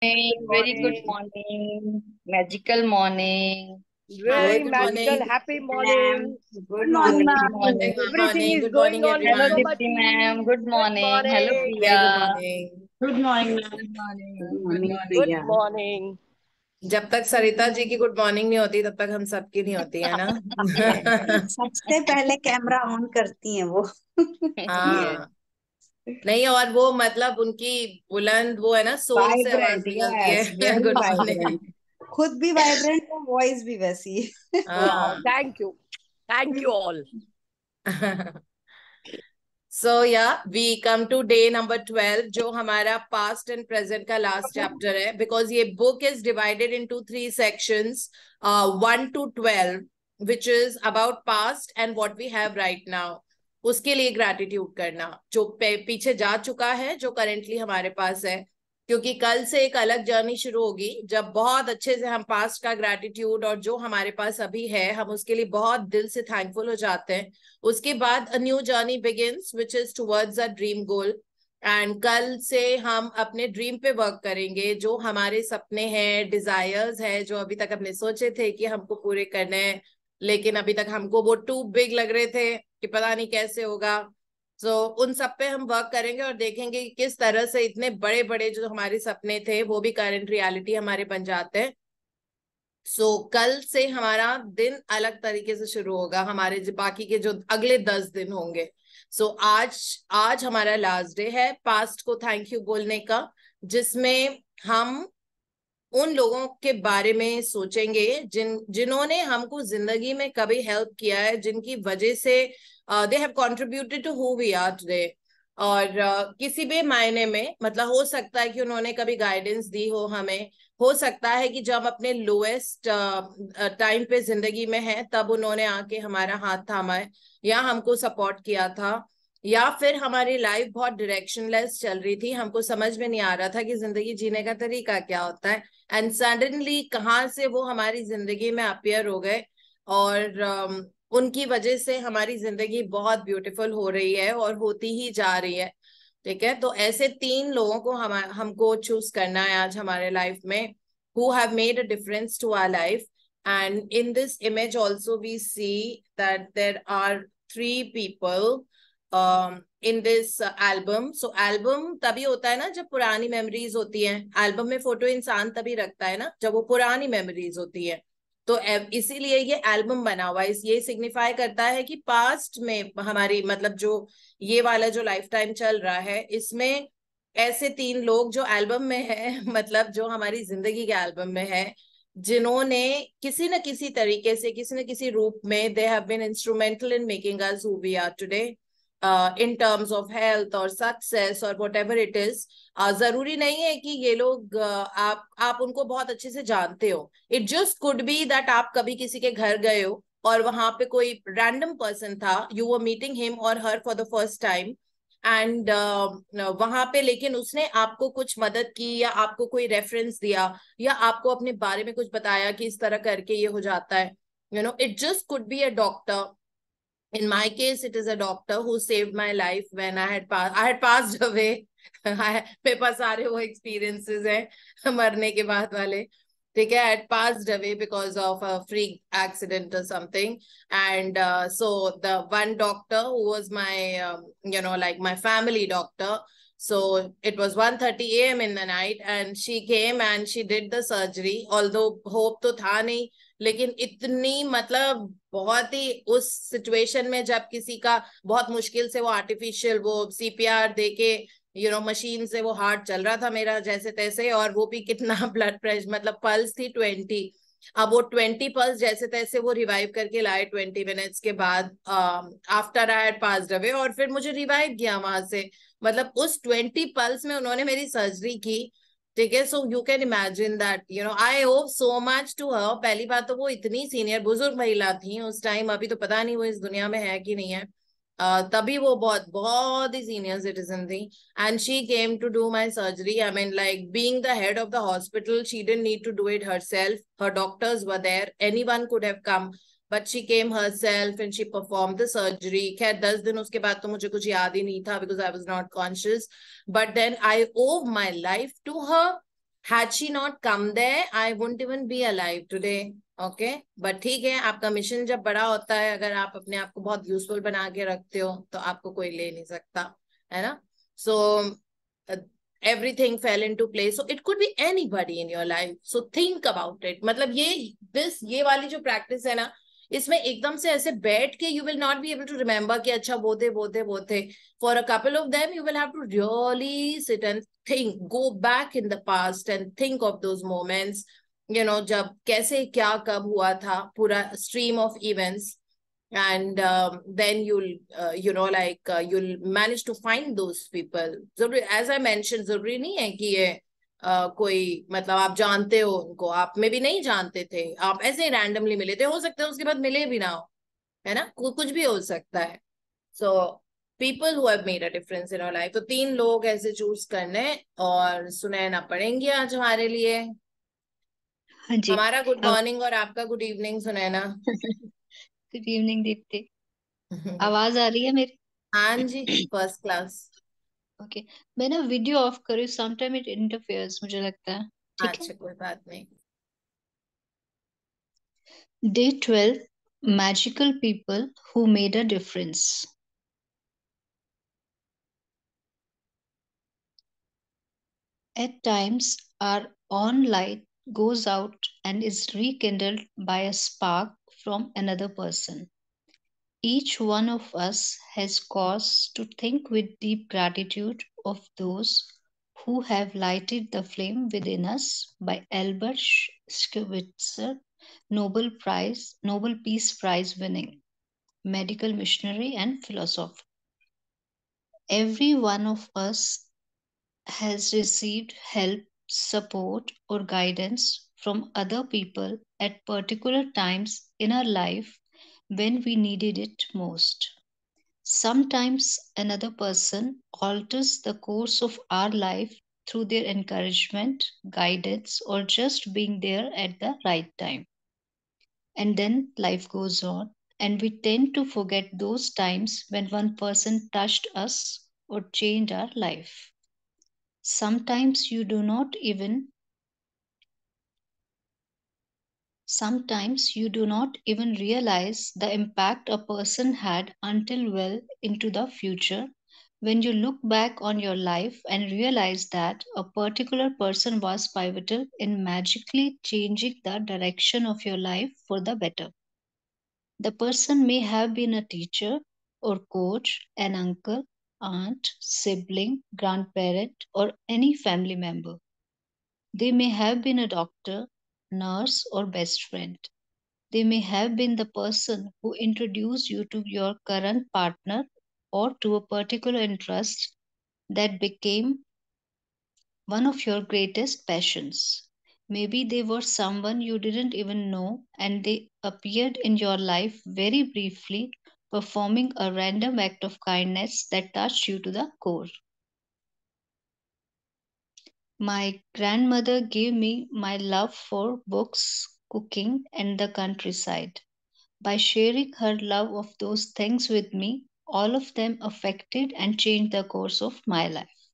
morning. Very good morning. Magical morning. Very good magical. Morning. Happy morning. Good morning. Good morning. Good morning. Good morning, going good morning. on. Hello, Dipti ma'am. Good morning. Hello, Priya. Good morning. Good morning. Good morning. जब तक सरिता जी की good morning नहीं होती तब तक हम सबकी नहीं होती है ना सबसे पहले कैमरा ऑन करती है वो हाँ नहीं और वो मतलब उनकी बुलंद वो है ना सोल से आवाज है गुड मॉर्निंग खुद भी वाइब्रेंट और वॉइस भी वैसी thank you thank you all so या we come to day number twelve जो हमारा पास्ट एंड प्रेजेंट का लास्ट चैप्टर है बिकॉज ये book is divided to three section one two twelve which is about past and what we have right now उसके लिए gratitude करना जो पीछे जा चुका है जो करेंटली हमारे पास है क्योंकि कल से एक अलग जर्नी शुरू होगी जब बहुत अच्छे से हम पास्ट का ग्रेटिट्यूड और जो हमारे पास अभी है हम उसके लिए बहुत दिल से थैंकफुल हो जाते हैं उसके बाद a new journey begins which is towards a dream goal and कल से हम अपने ड्रीम पे वर्क करेंगे जो हमारे सपने हैं डिजायर्स हैं जो अभी तक हमने सोचे थे कि हमको पूरे करने हैं लेकिन अभी तक हमको वो टू बिग लग रहे थे कि पता नहीं कैसे होगा सो so, उन सब पे हम वर्क करेंगे और देखेंगे कि किस तरह से इतने बड़े बड़े जो हमारे सपने थे वो भी करंट रियलिटी हमारे बन जाते हैं सो so, कल से हमारा दिन अलग तरीके से शुरू होगा हमारे बाकी के जो अगले दस दिन होंगे सो so, आज आज हमारा लास्ट डे है पास्ट को थैंक यू बोलने का जिसमें हम उन लोगों के बारे में सोचेंगे जिन जिन्होंने हमको जिंदगी में कभी हेल्प किया है जिनकी वजह से they have contributed to who we are today uh uh, किसी भी मायने में मतलब हो सकता है कि उन्होंने कभी गाइडेंस दी हो हमें हो सकता है कि जब अपने लोएस्ट टाइम पे जिंदगी में है तब उन्होंने आके हमारा हाथ थामा है या हमको सपोर्ट किया था या फिर हमारी लाइफ बहुत डायरेक्शनलेस चल रही थी हमको समझ में नहीं आ रहा था कि जिंदगी जीने का तरीका क्या होता है एंड सडनली कहाँ से वो हमारी जिंदगी में अपियर हो गए और um, उनकी वजह से हमारी जिंदगी बहुत ब्यूटीफुल हो रही है और होती ही जा रही है ठीक है तो ऐसे तीन लोगों को हम हमको चूज करना है आज हमारे लाइफ में who have made a difference to our life and in this image also we see that there are three people in this album so album तभी होता है ना जब पुरानी मेमोरीज होती हैं एल्बम में फोटो इंसान तभी रखता है ना जब वो पुरानी मेमोरीज होती है तो इसीलिए ये एल्बम बना हुआ है ये सिग्निफाई करता है कि पास्ट में हमारी मतलब जो ये वाला जो लाइफ टाइम चल रहा है इसमें ऐसे तीन लोग जो एल्बम में है मतलब जो हमारी जिंदगी के एल्बम में है जिन्होंने किसी न किसी तरीके से किसी न किसी रूप में they have been instrumental in making us who we are today uh, in terms of health or success or whatever it is uh, जरूरी नहीं है कि ये लोग uh, आप आप उनको बहुत अच्छे से जानते हो it just could be that आप कभी किसी के घर गए हो और वहां पे कोई रैंडम पर्सन था यू वर मीटिंग हिम और her for the first time and वहां पे लेकिन उसने आपको कुछ मदद की या आपको कोई रेफरेंस दिया या आपको अपने बारे में कुछ बताया कि इस तरह करके ये हो जाता है you know it just could be a doctor in my case it is a doctor who saved my life when i had passed i had passed away I पास सारे वो एक्सपीरियंसेस हैं मरने के बाद वाले had passed away because of a freak accident or something and uh, so the one doctor who was my um, you know like my family doctor so it was 1:30 a.m. in the night and she came and she did the surgery although hope to tha लेकिन इतनी मतलब बहुत ही उस situation में जब किसी का बहुत मुश्किल से वो आर्टिफिशियल वो सीपीआर देके यू नो मशीन से वो हार्ट चल रहा था मेरा जैसे तैसे और वो भी कितना ब्लड प्रेशर मतलब पल्स थी ट्वेंटी अब वो ट्वेंटी पल्स जैसे तैसे वो रिवाइव करके लाए ट्वेंटी मिनट्स के बाद आफ्टर आई पास डे और फिर मुझे रिवाइव किया वहां से मतलब उस ट्वेंटी पल्स में उन्होंने मेरी सर्जरी की ठीक है so you can imagine that you know I hope so much to her पहली बात तो वो इतनी सीनियर बुजुर्ग महिला थी उस टाइम अभी तो पता नहीं वो इस दुनिया में है कि नहीं है uh, तभी वो बहुत बहुत ही सीनियर सिटीजन थी and she came to do my surgery I mean like being the head of the hospital she didn't need to do it herself her doctors were there anyone could have come but she came herself and she perform the surgery खैर दस दिन उसके बाद तो मुझे कुछ याद ही नहीं था because I was not conscious but then I owe my life to her had she not come they I won't even be alive today okay but ठीक है आपका मिशन जब बड़ा होता है अगर आप अपने आप को बहुत यूजफुल बना के रखते हो तो आपको कोई ले नहीं सकता है ना so fail in to place it could be anybody in your life so think about it मतलब ये दिस ये वाली जो प्रैक्टिस है ना इसमें एकदम से ऐसे बैठ के you will not be able to remember कि अच्छा वो थे वो थे वो थे for a couple of them you will have to really sit and think go back in the past and think of those moments you know जब कैसे क्या कब हुआ था पूरा stream of events and um, then you'll uh, you know like uh, you'll manage to find those people जरूरी as I mentioned जरूरी नहीं है कि ये Uh, कोई मतलब आप जानते हो उनको आप में भी नहीं जानते थे आप ऐसे ही रैंडमली मिले थे हो सकता है उसके बाद मिले भी ना हो है ना कुछ भी हो सकता है so people who have made a difference in life तो तीन लोग ऐसे चूज करने और सुनैना पड़ेंगे आज हमारे लिए हाँ जी हमारा गुड मॉर्निंग और आपका good evening Sunaina good evening Deepti आवाज आ रही है मेरी हाँ जी फर्स्ट क्लास ओके मैं ना वीडियो ऑफ कर रही हूँ टाइम इट इंटरफेयर्स मुझे लगता है ठीक अच्छा है कोई बात नहीं day twelve magical people who made a difference At times, our own light goes out and is rekindled by a spark from another person. Each one of us has cause to think with deep gratitude of those who have lighted the flame within us by Albert Schweitzer, Nobel Prize, Nobel Peace Prize winning medical missionary and philosopher. Every one of us has received help, support, or guidance from other people at particular times in our life when we needed it most. Sometimes another person alters the course of our life through their encouragement, guidance, or just being there at the right time. And then life goes on, and we tend to forget those times when one person touched us or changed our life. Sometimes you do not even Sometimes you do not even realize the impact a person had until well into the future when you look back on your life and realize that a particular person was pivotal in magically changing the direction of your life for the better. The person may have been a teacher or coach, an uncle, aunt, sibling, grandparent, or any family member. They may have been a doctor, nurse, or best friend. They may have been the person who introduced you to your current partner or to a particular interest that became one of your greatest passions. Maybe they were someone you didn't even know and they appeared in your life very briefly, performing a random act of kindness that touched you to the core. My grandmother gave me my love for books, cooking, and the countryside. By sharing her love of those things with me, all of them affected and changed the course of my life.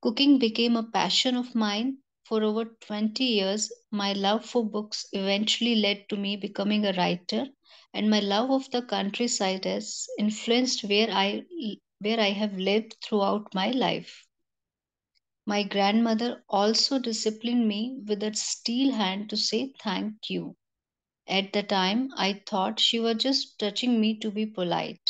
Cooking became a passion of mine. For over 20 years, my love for books eventually led to me becoming a writer, and my love of the countryside has influenced where I, where I have lived throughout my life. My grandmother also disciplined me with a steel hand to say thank you. At the time, I thought she was just touching me to be polite.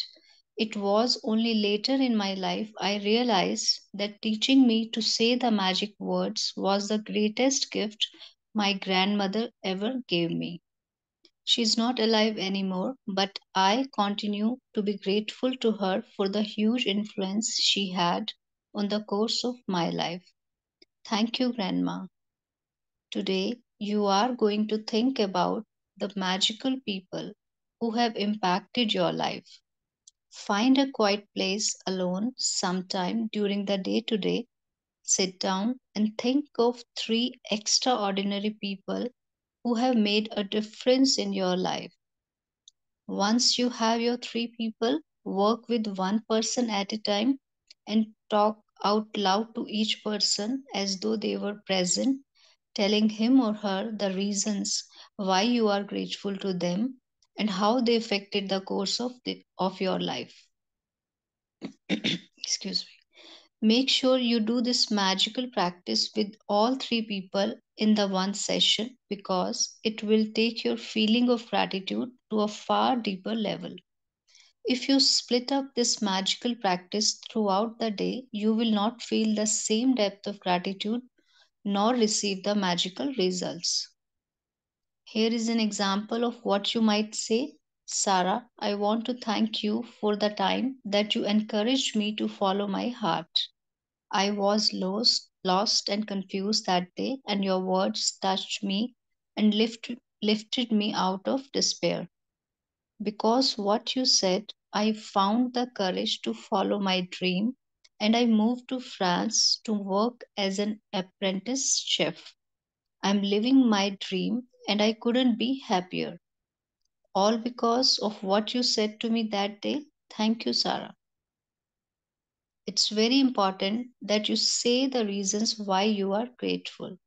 It was only later in my life I realized that teaching me to say the magic words was the greatest gift my grandmother ever gave me. She's not alive anymore, but I continue to be grateful to her for the huge influence she had on the course of my life. Thank you, Grandma. Today, you are going to think about the magical people who have impacted your life. Find a quiet place alone sometime during the day today. Sit down and think of three extraordinary people who have made a difference in your life. Once you have your three people, work with one person at a time and talk out loud to each person as though they were present, telling him or her the reasons why you are grateful to them and how they affected the course of, the, of your life. Excuse me. Make sure you do this magical practice with all three people in the one session because it will take your feeling of gratitude to a far deeper level. If you split up this magical practice throughout the day, you will not feel the same depth of gratitude nor receive the magical results. Here is an example of what you might say Sarah, I want to thank you for the time that you encouraged me to follow my heart. I was lost, lost and confused that day, and your words touched me and lifted, lifted me out of despair. Because what you said I found the courage to follow my dream and I moved to France to work as an apprentice chef. I'm living my dream and I couldn't be happier. All because of what you said to me that day. Thank you, Sarah. It's very important that you say the reasons why you are grateful.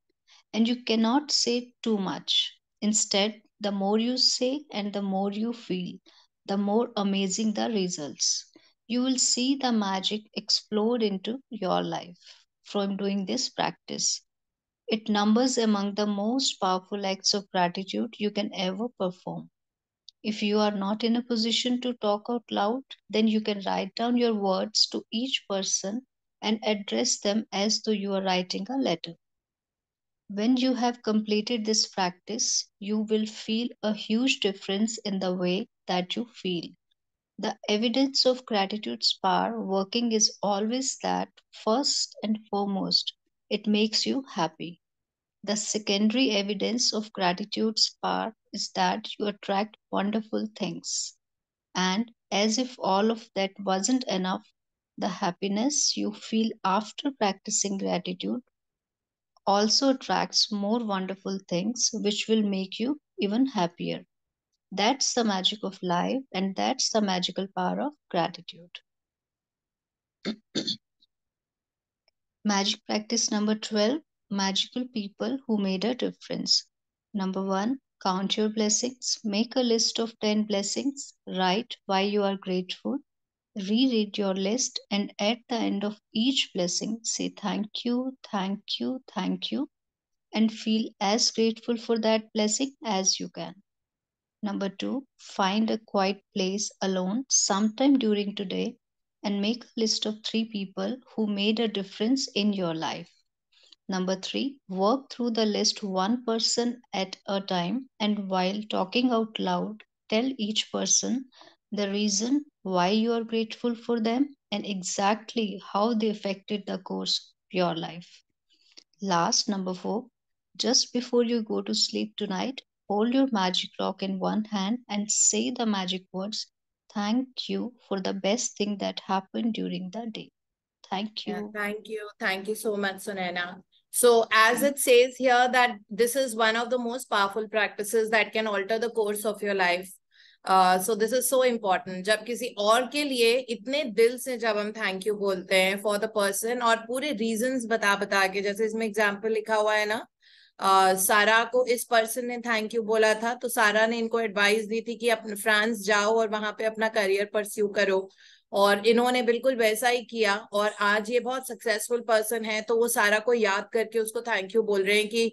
And you cannot say too much. Instead, the more you say and the more you feel, the more amazing the results. You will see the magic explode into your life from doing this practice. It numbers among the most powerful acts of gratitude you can ever perform. If you are not in a position to talk out loud, then you can write down your words to each person and address them as though you are writing a letter. When you have completed this practice, you will feel a huge difference in the way that you feel. The evidence of gratitude's power working is always that first and foremost, it makes you happy. The secondary evidence of gratitude's power is that you attract wonderful things. And as if all of that wasn't enough, the happiness you feel after practicing gratitude also attracts more wonderful things which will make you even happier. That's the magic of life, and that's the magical power of gratitude. Magic practice number 12 magical people who made a difference. Number one, count your blessings, make a list of 10 blessings, write why you are grateful, reread your list and at the end of each blessing say thank you, thank you, thank you and feel as grateful for that blessing as you can. Number two, find a quiet place alone sometime during today and make a list of three people who made a difference in your life. Number three, work through the list one person at a time and while talking out loud, tell each person the reason why you are grateful for them, and exactly how they affected the course of your life. Last, number four, just before you go to sleep tonight, hold your magic rock in one hand and say the magic words thank you for the best thing that happened during the day. Thank you. Yeah, thank you. Thank you so much, Sunaina. So, as it says here, that this is one of the most powerful practices that can alter the course of your life. So this is so important जब किसी और के लिए इतने दिल से जब हम थैंक यू बोलते हैं फॉर द पर्सन और पूरे रीजन बता बता के जैसे इसमें एग्जाम्पल लिखा हुआ है ना Uh, सारा को इस पर्सन ने थैंक यू बोला था तो सारा ने इनको एडवाइस दी थी कि अपने फ्रांस जाओ और वहां पे अपना करियर परस्यू करो और इन्होंने बिल्कुल वैसा ही किया और आज ये बहुत सक्सेसफुल पर्सन है तो वो सारा को याद करके उसको थैंक यू बोल रहे हैं कि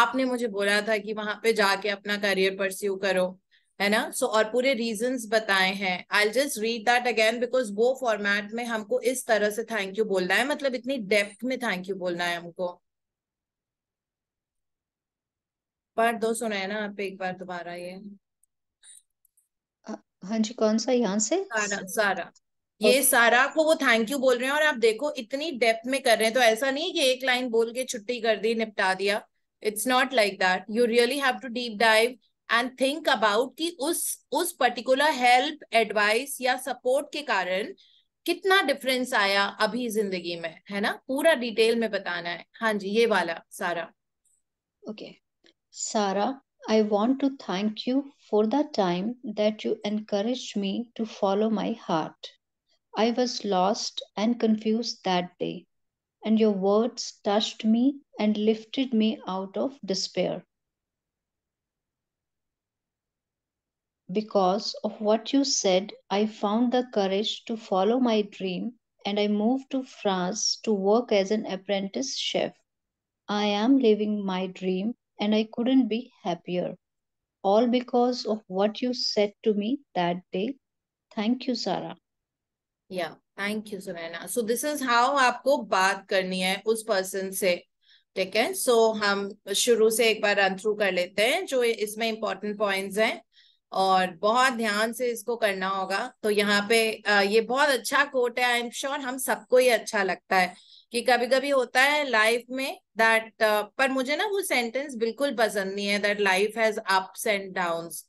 आपने मुझे बोला था कि वहां पे जाके अपना करियर परस्यू करो है ना सो so, और पूरे रीजंस बताए हैं I just read that again because वो फॉर्मेट में हमको इस तरह से थैंक यू बोलना है मतलब इतनी डेप्थ में थैंक यू बोलना है हमको पार्ट दो सुना है ना आप एक बार दोबारा ये हाँ जी कौन सा यहाँ से सारा सारा ये okay. सारा को वो थैंक यू बोल रहे हैं और आप देखो इतनी डेप्थ में कर रहे हैं तो ऐसा नहीं कि एक लाइन बोल के छुट्टी कर दी निपटा दिया it's not like that you really have to deep dive and think about कि उस उस पर्टिकुलर हेल्प एडवाइस या सपोर्ट के कारण कितना डिफरेंस आया अभी जिंदगी में है ना पूरा डिटेल में बताना है हाँ जी ये वाला सारा ओके सारा I want to thank you for the time that you encourage me to follow my heart I was lost and confuse that day and your words touched me and lifted me out of despair Because of what you said, I found the courage to follow my dream and I moved to France to work as an apprentice chef. I am living my dream and I couldn't be happier. All because of what you said to me that day. Thank you, Sarah. Yeah, thank you, Sunaina. So this is how आपको बात करनी है उस person से ठीक है सो so, हम शुरू से एक बार रन थ्रू कर लेते हैं जो इसमें इंपॉर्टेंट पॉइंट्स हैं और बहुत ध्यान से इसको करना होगा तो यहाँ पे ये बहुत अच्छा कोट है आई एम श्योर हम सबको ये अच्छा लगता है कि कभी कभी होता है लाइफ में दैट पर मुझे ना वो सेंटेंस बिल्कुल पसंद नहीं है that life has ups and downs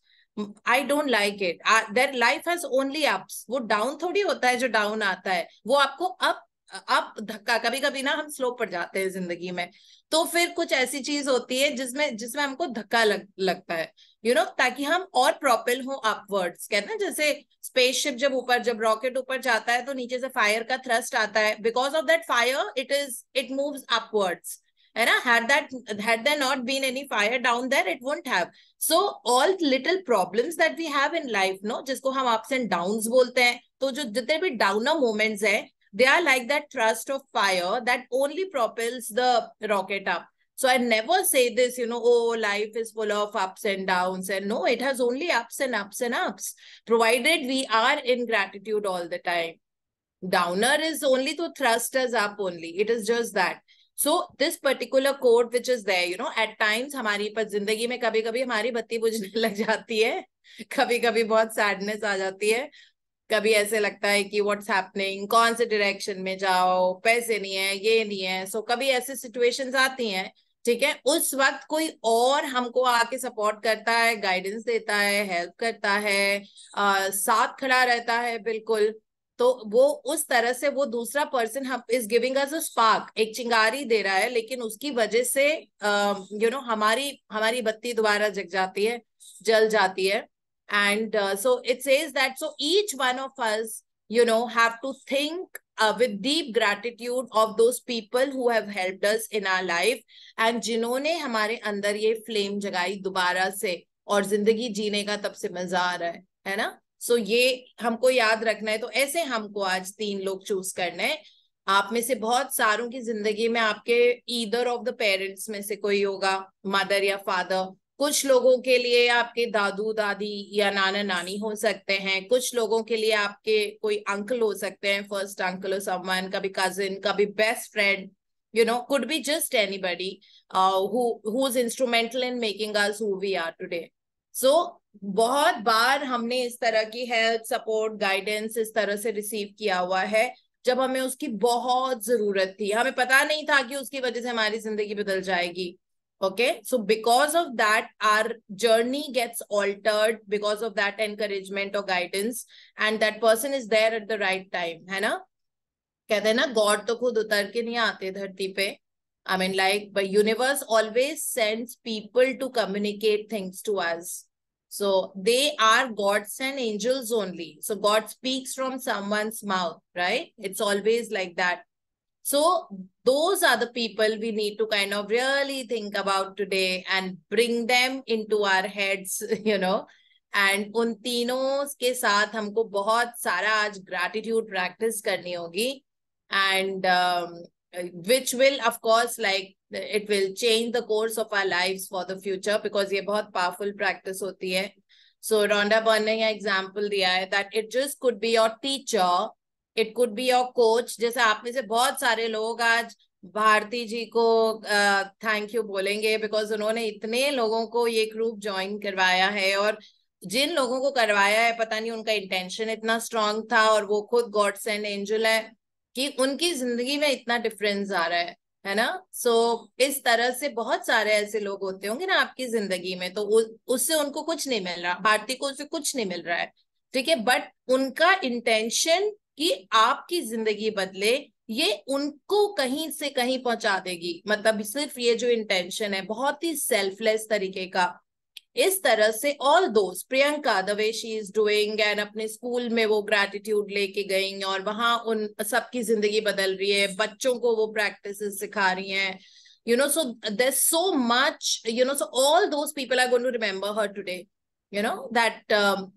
I don't like it there life has only ups वो डाउन थोड़ी होता है जो डाउन आता है वो आपको अप आप धक्का कभी कभी ना हम स्लो पड़ जाते हैं जिंदगी में तो फिर कुछ ऐसी चीज होती है जिसमें जिसमें हमको धक्का लग, लगता है यू you नो know, ताकि हम और प्रॉपर हो अपवर्ड्स कहते हैं जैसे स्पेसशिप जब ऊपर जब रॉकेट ऊपर जाता है तो नीचे से फायर का थ्रस्ट आता है because of that fire it is it move upwards है ना had that had there not been any fire down there it won't have so all little problems that we have in life no जिसको हम ups and down बोलते हैं तो जो जितने भी डाउनर मोमेंट्स है They are like that thrust of fire that only propels the rocket up. So I never say this, you know, oh, life is full of ups and downs. And no, it has only ups and ups and ups, provided we are in gratitude all the time. Downer is only to thrust us up only. It is just that. So this particular quote which is there, you know, at times हमारी पर जिंदगी में कभी कभी हमारी बत्ती बुझने लग जाती है कभी कभी बहुत सैडनेस आ जाती है कभी ऐसे लगता है कि व्हाट्स हैपनिंग कौन से डायरेक्शन में जाओ पैसे नहीं है ये नहीं है सो so, कभी ऐसे सिचुएशंस आती हैं ठीक है उस वक्त कोई और हमको आके सपोर्ट करता है गाइडेंस देता है हेल्प करता है आ, साथ खड़ा रहता है बिल्कुल तो वो उस तरह से वो दूसरा पर्सन हम is giving us a spark एक चिंगारी दे रहा है लेकिन उसकी वजह से यू नो you know, हमारी हमारी बत्ती दोबारा जग जाती है जल जाती है and uh, so it says that so each one of us you know have to think uh, with deep gratitude of those people who have helped us in our life and jinhone hamare andar ye flame jagayi dobara se aur zindagi jeene ka tab se maza aa raha hai hai na so ye humko yaad rakhna hai to aise humko aaj teen log choose करना hai आप में से बहुत सारों की जिंदगी में आपके ईदर ऑफ द पेरेंट्स में से कोई होगा मदर या फादर कुछ लोगों के लिए आपके दादू दादी या नाना नानी हो सकते हैं कुछ लोगों के लिए आपके कोई अंकल हो सकते हैं फर्स्ट अंकल और समवन कभी कजिन कभी best friend you know could be just anybody who is instrumental in making us who we are today so बहुत बार हमने इस तरह की हेल्प सपोर्ट गाइडेंस इस तरह से रिसीव किया हुआ है जब हमें उसकी बहुत जरूरत थी हमें पता नहीं था कि उसकी वजह से हमारी जिंदगी बदल जाएगी Okay, so because of that, our journey gets altered because of that encouragement or guidance, and that person is there at the right time, है ना? कहते हैं ना गॉड तो खुद उतर के नहीं आते धरती पे mean, like, but universe always sends people to communicate things to us. so they are gods and angels only so god speaks from someone's mouth right it's always like that so those are the people we need to kind of really think about today and bring them into our heads you know and उन तीनों के साथ हमको बहुत सारा आज gratitude practice करनी होगी and which will of course like it will change the course of our life for the future because ये बहुत पावरफुल प्रैक्टिस होती है सो रोंडा बर्न ने यहाँ एग्जाम्पल दिया है that it just could be your teacher it could be your coach जैसे आप में से बहुत सारे लोग आज भारती जी को थैंक uh, यू बोलेंगे बिकॉज उन्होंने इतने लोगों को ये ग्रुप ज्वाइन करवाया है और जिन लोगों को करवाया है पता नहीं उनका इंटेंशन इतना स्ट्रांग था और वो खुद गॉड सेंड एंजल है कि उनकी जिंदगी में इतना डिफरेंस आ रहा है है ना सो so, इस तरह से बहुत सारे ऐसे लोग होते होंगे ना आपकी जिंदगी में तो उससे उनको कुछ नहीं मिल रहा भारती को उससे कुछ नहीं मिल रहा है ठीक है बट उनका इंटेंशन कि आपकी जिंदगी बदले ये उनको कहीं से कहीं पहुंचा देगी मतलब सिर्फ ये जो इंटेंशन है बहुत ही सेल्फलेस तरीके का इस तरह से ऑल दोस्त Priyanka the way she is doing and अपने स्कूल में वो ग्रेटिट्यूड लेके गई और वहां उन सबकी जिंदगी बदल रही है बच्चों को वो प्रैक्टिस सिखा रही है you know so do much you know so all all people are gone to remember her today you know that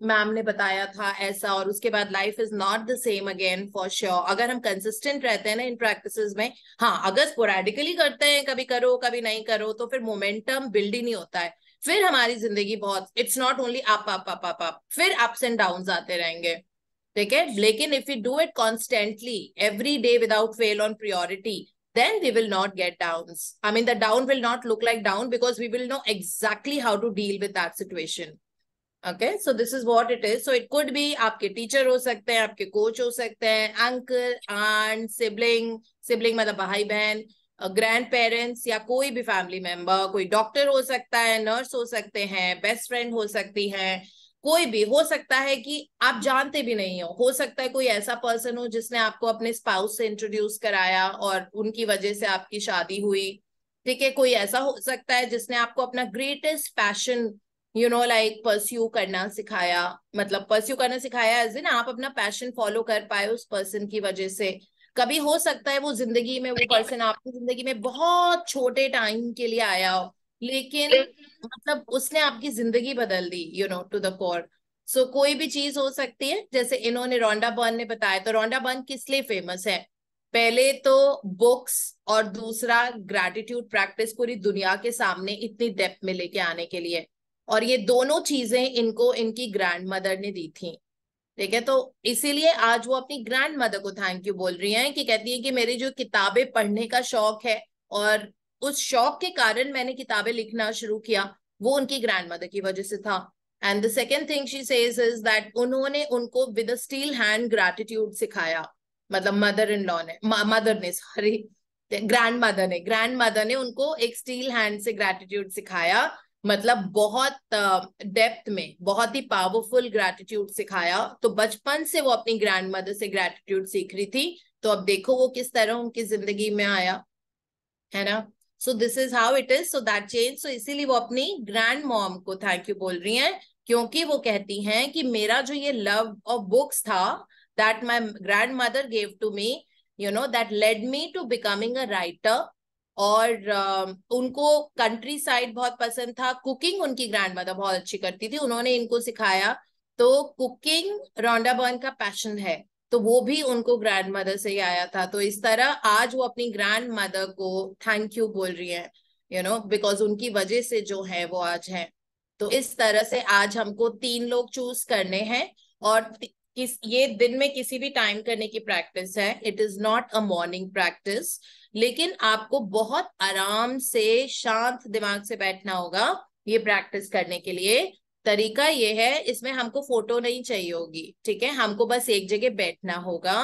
ma'am ने बताया था ऐसा और उसके बाद life is not the same again for sure अगर हम कंसिस्टेंट रहते हैं ना इन प्रैक्टिस में हाँ अगर स्पोरेडिकली करते हैं कभी करो कभी नहीं करो तो फिर मोमेंटम बिल्ड ही नहीं होता है फिर हमारी जिंदगी बहुत it's not only up up up up up फिर अप्स एंड डाउन आते रहेंगे ठीक है लेकिन if you do it constantly every day without fail on priority then we will not get down I mean the down will not look like down because we will know exactly how to deal with that situation okay so this is what it is so it could be आपके teacher हो सकते हैं आपके coach हो सकते हैं uncle aunt sibling sibling मतलब भाई बहन ग्रैंड पेरेंट्स या कोई भी फैमिली मेंबर कोई डॉक्टर हो सकता है नर्स हो सकते हैं बेस्ट फ्रेंड हो सकती है कोई भी हो सकता है कि आप जानते भी नहीं हो हो सकता है कोई ऐसा पर्सन हो जिसने आपको अपने स्पाउस से इंट्रोड्यूस कराया और उनकी वजह से आपकी शादी हुई ठीक है कोई ऐसा हो सकता है जिसने आपको अपना greatest passion you know like pursue करना सिखाया मतलब परस्यू करना सिखाया एज इन आप अपना पैशन फॉलो कर पाए उस पर्सन की वजह से कभी हो सकता है वो जिंदगी में वो पर्सन आपकी जिंदगी में बहुत छोटे टाइम के लिए आया हो लेकिन मतलब उसने आपकी जिंदगी बदल दी you know to the core so कोई भी चीज हो सकती है जैसे इन्होंने रोंडा बर्न ने बताया तो रोंडा बर्न किस लिए फेमस है पहले तो बुक्स और दूसरा ग्रेटिट्यूड प्रैक्टिस पूरी दुनिया के सामने इतनी डेप्थ में लेके आने के लिए और ये दोनों चीजें इनको इनकी ग्रैंड मदर ने दी थी ठीक है तो इसीलिए आज वो अपनी ग्रैंड मदर को थैंक यू बोल रही हैं कि कहती है कि मेरी जो किताबें पढ़ने का शौक है और उस शौक के कारण मैंने किताबें लिखना शुरू किया वो उनकी ग्रैंड मदर की वजह से था and the second thing she says is that उन्होंने उनको विद स्टील हैंड ग्रेटिट्यूड सिखाया मतलब मदर इन लॉ ने मदर ने सॉरी ग्रैंड मदर ने ग्रैंड मदर ने उनको एक स्टील हैंड से ग्रेटिट्यूड सिखाया मतलब बहुत डेप्थ में बहुत ही पावरफुल ग्रेटिट्यूड सिखाया तो बचपन से वो अपनी ग्रैंड मदर से ग्रेटिट्यूड सीख रही थी तो अब देखो वो किस तरह उनकी जिंदगी में आया है ना so this is how it is so that change so इसीलिए वो अपनी ग्रैंड मॉम को थैंक यू बोल रही हैं क्योंकि वो कहती हैं कि मेरा जो ये लव ऑफ बुक्स था that my grandmother gave to me you know that led me to becoming a writer और उनको कंट्री साइड बहुत पसंद था कुकिंग उनकी ग्रैंड मदर बहुत अच्छी करती थी उन्होंने इनको सिखाया तो कुकिंग रोंडा बर्न का पैशन है तो वो भी उनको ग्रैंड मदर से ही आया था तो इस तरह आज वो अपनी ग्रैंड मदर को थैंक यू बोल रही है यू नो बिकॉज उनकी वजह से जो है वो आज है तो इस तरह से आज हमको तीन लोग चूज करने हैं और किस ये दिन में किसी भी टाइम करने की प्रैक्टिस है it is not a morning practice लेकिन आपको बहुत आराम से शांत दिमाग से बैठना होगा ये प्रैक्टिस करने के लिए तरीका ये है इसमें हमको फोटो नहीं चाहिए होगी ठीक है हमको बस एक जगह बैठना होगा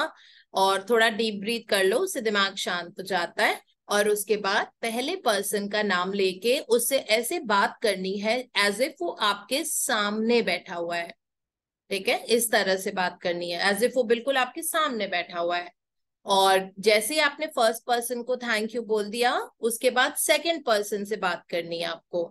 और थोड़ा डीप ब्रीथ कर लो उससे दिमाग शांत हो जाता है और उसके बाद पहले पर्सन का नाम लेके उससे ऐसे बात करनी है एज इफ वो आपके सामने बैठा हुआ है ठीक है इस तरह से बात करनी है एज इफ वो बिल्कुल आपके सामने बैठा हुआ है और जैसे ही आपने फर्स्ट पर्सन को थैंक यू बोल दिया उसके बाद सेकंड पर्सन से बात करनी है आपको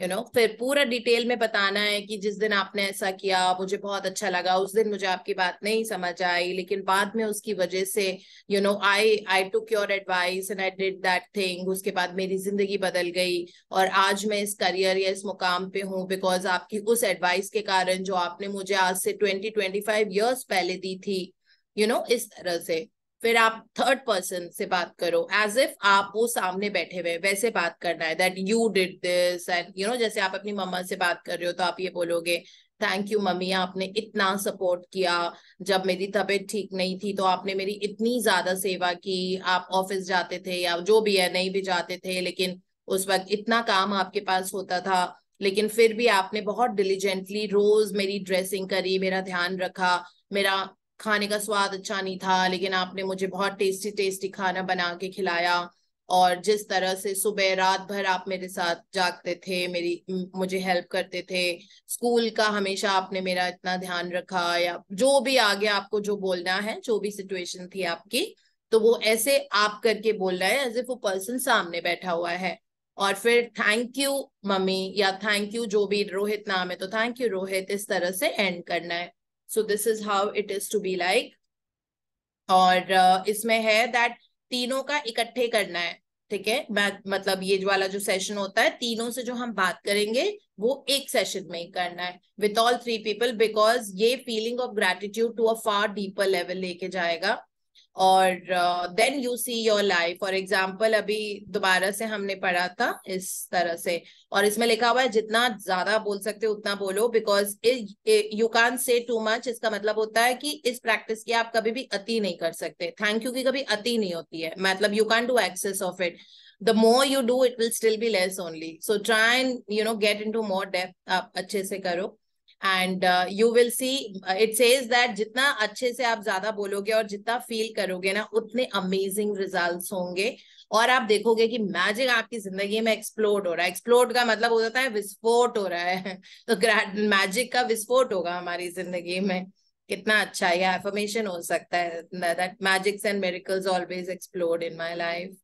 यू you नो know, फिर पूरा डिटेल में बताना है कि जिस दिन आपने ऐसा किया मुझे बहुत अच्छा लगा उस दिन मुझे आपकी बात नहीं समझ आई लेकिन बाद में उसकी वजह से you know I I took your advice and I did that thing उसके बाद मेरी जिंदगी बदल गई और आज मैं इस करियर या इस मुकाम पे हूँ बिकॉज आपकी उस एडवाइस के कारण जो आपने मुझे आज से ट्वेंटी ट्वेंटी फाइव ईयर्स पहले दी थी यू you नो know, इस तरह से फिर आप थर्ड पर्सन से बात करो एज इफ आप वो सामने बैठे हुए वैसे बात करना है that you did this and you know जैसे आप अपनी मम्मा से बात कर रहे हो तो आप ये बोलोगे थैंक यू मम्मी आपने इतना सपोर्ट किया जब मेरी तबीयत ठीक नहीं थी तो आपने मेरी इतनी ज्यादा सेवा की आप ऑफिस जाते थे या जो भी है नहीं भी जाते थे लेकिन उस वक्त इतना काम आपके पास होता था लेकिन फिर भी आपने बहुत डिलीजेंटली रोज मेरी ड्रेसिंग करी मेरा ध्यान रखा मेरा खाने का स्वाद अच्छा नहीं था लेकिन आपने मुझे बहुत टेस्टी टेस्टी खाना बना के खिलाया और जिस तरह से सुबह रात भर आप मेरे साथ जागते थे मेरी मुझे हेल्प करते थे स्कूल का हमेशा आपने मेरा इतना ध्यान रखा या जो भी आगे आपको जो बोलना है जो भी सिचुएशन थी आपकी तो वो ऐसे आप करके बोल रहा है एज इफ वो पर्सन सामने बैठा हुआ है और फिर थैंक यू मम्मी या थैंक यू जो भी रोहित नाम है तो थैंक यू रोहित इस तरह से एंड करना है so this is how it is to be like और uh, इसमें है दैट तीनों का इकट्ठे करना है ठीक है मतलब ये वाला जो सेशन होता है तीनों से जो हम बात करेंगे वो एक सेशन में ही करना है with all three people because ये feeling of gratitude to a far deeper level लेके जाएगा और then you see your life for example अभी दोबारा से हमने पढ़ा था इस तरह से और इसमें लिखा हुआ है जितना ज्यादा बोल सकते हो उतना बोलो because you can say too much इसका मतलब होता है कि इस प्रैक्टिस की आप कभी भी अति नहीं कर सकते थैंक यू की कभी अति नहीं होती है मतलब you can do excess of it the more you do it will still be less only so try and you know get into more depth आप अच्छे से करो and you will see it says that जितना अच्छे से आप ज्यादा बोलोगे और जितना फील करोगे ना उतने अमेजिंग रिजल्ट होंगे और आप देखोगे कि मैजिक आपकी जिंदगी में एक्सप्लोड हो रहा है एक्सप्लोड का मतलब हो जाता है विस्फोट हो रहा है तो मैजिक का विस्फोट होगा हमारी जिंदगी में कितना अच्छा ये एफर्मेशन हो सकता है that magics and miracles always explored in my life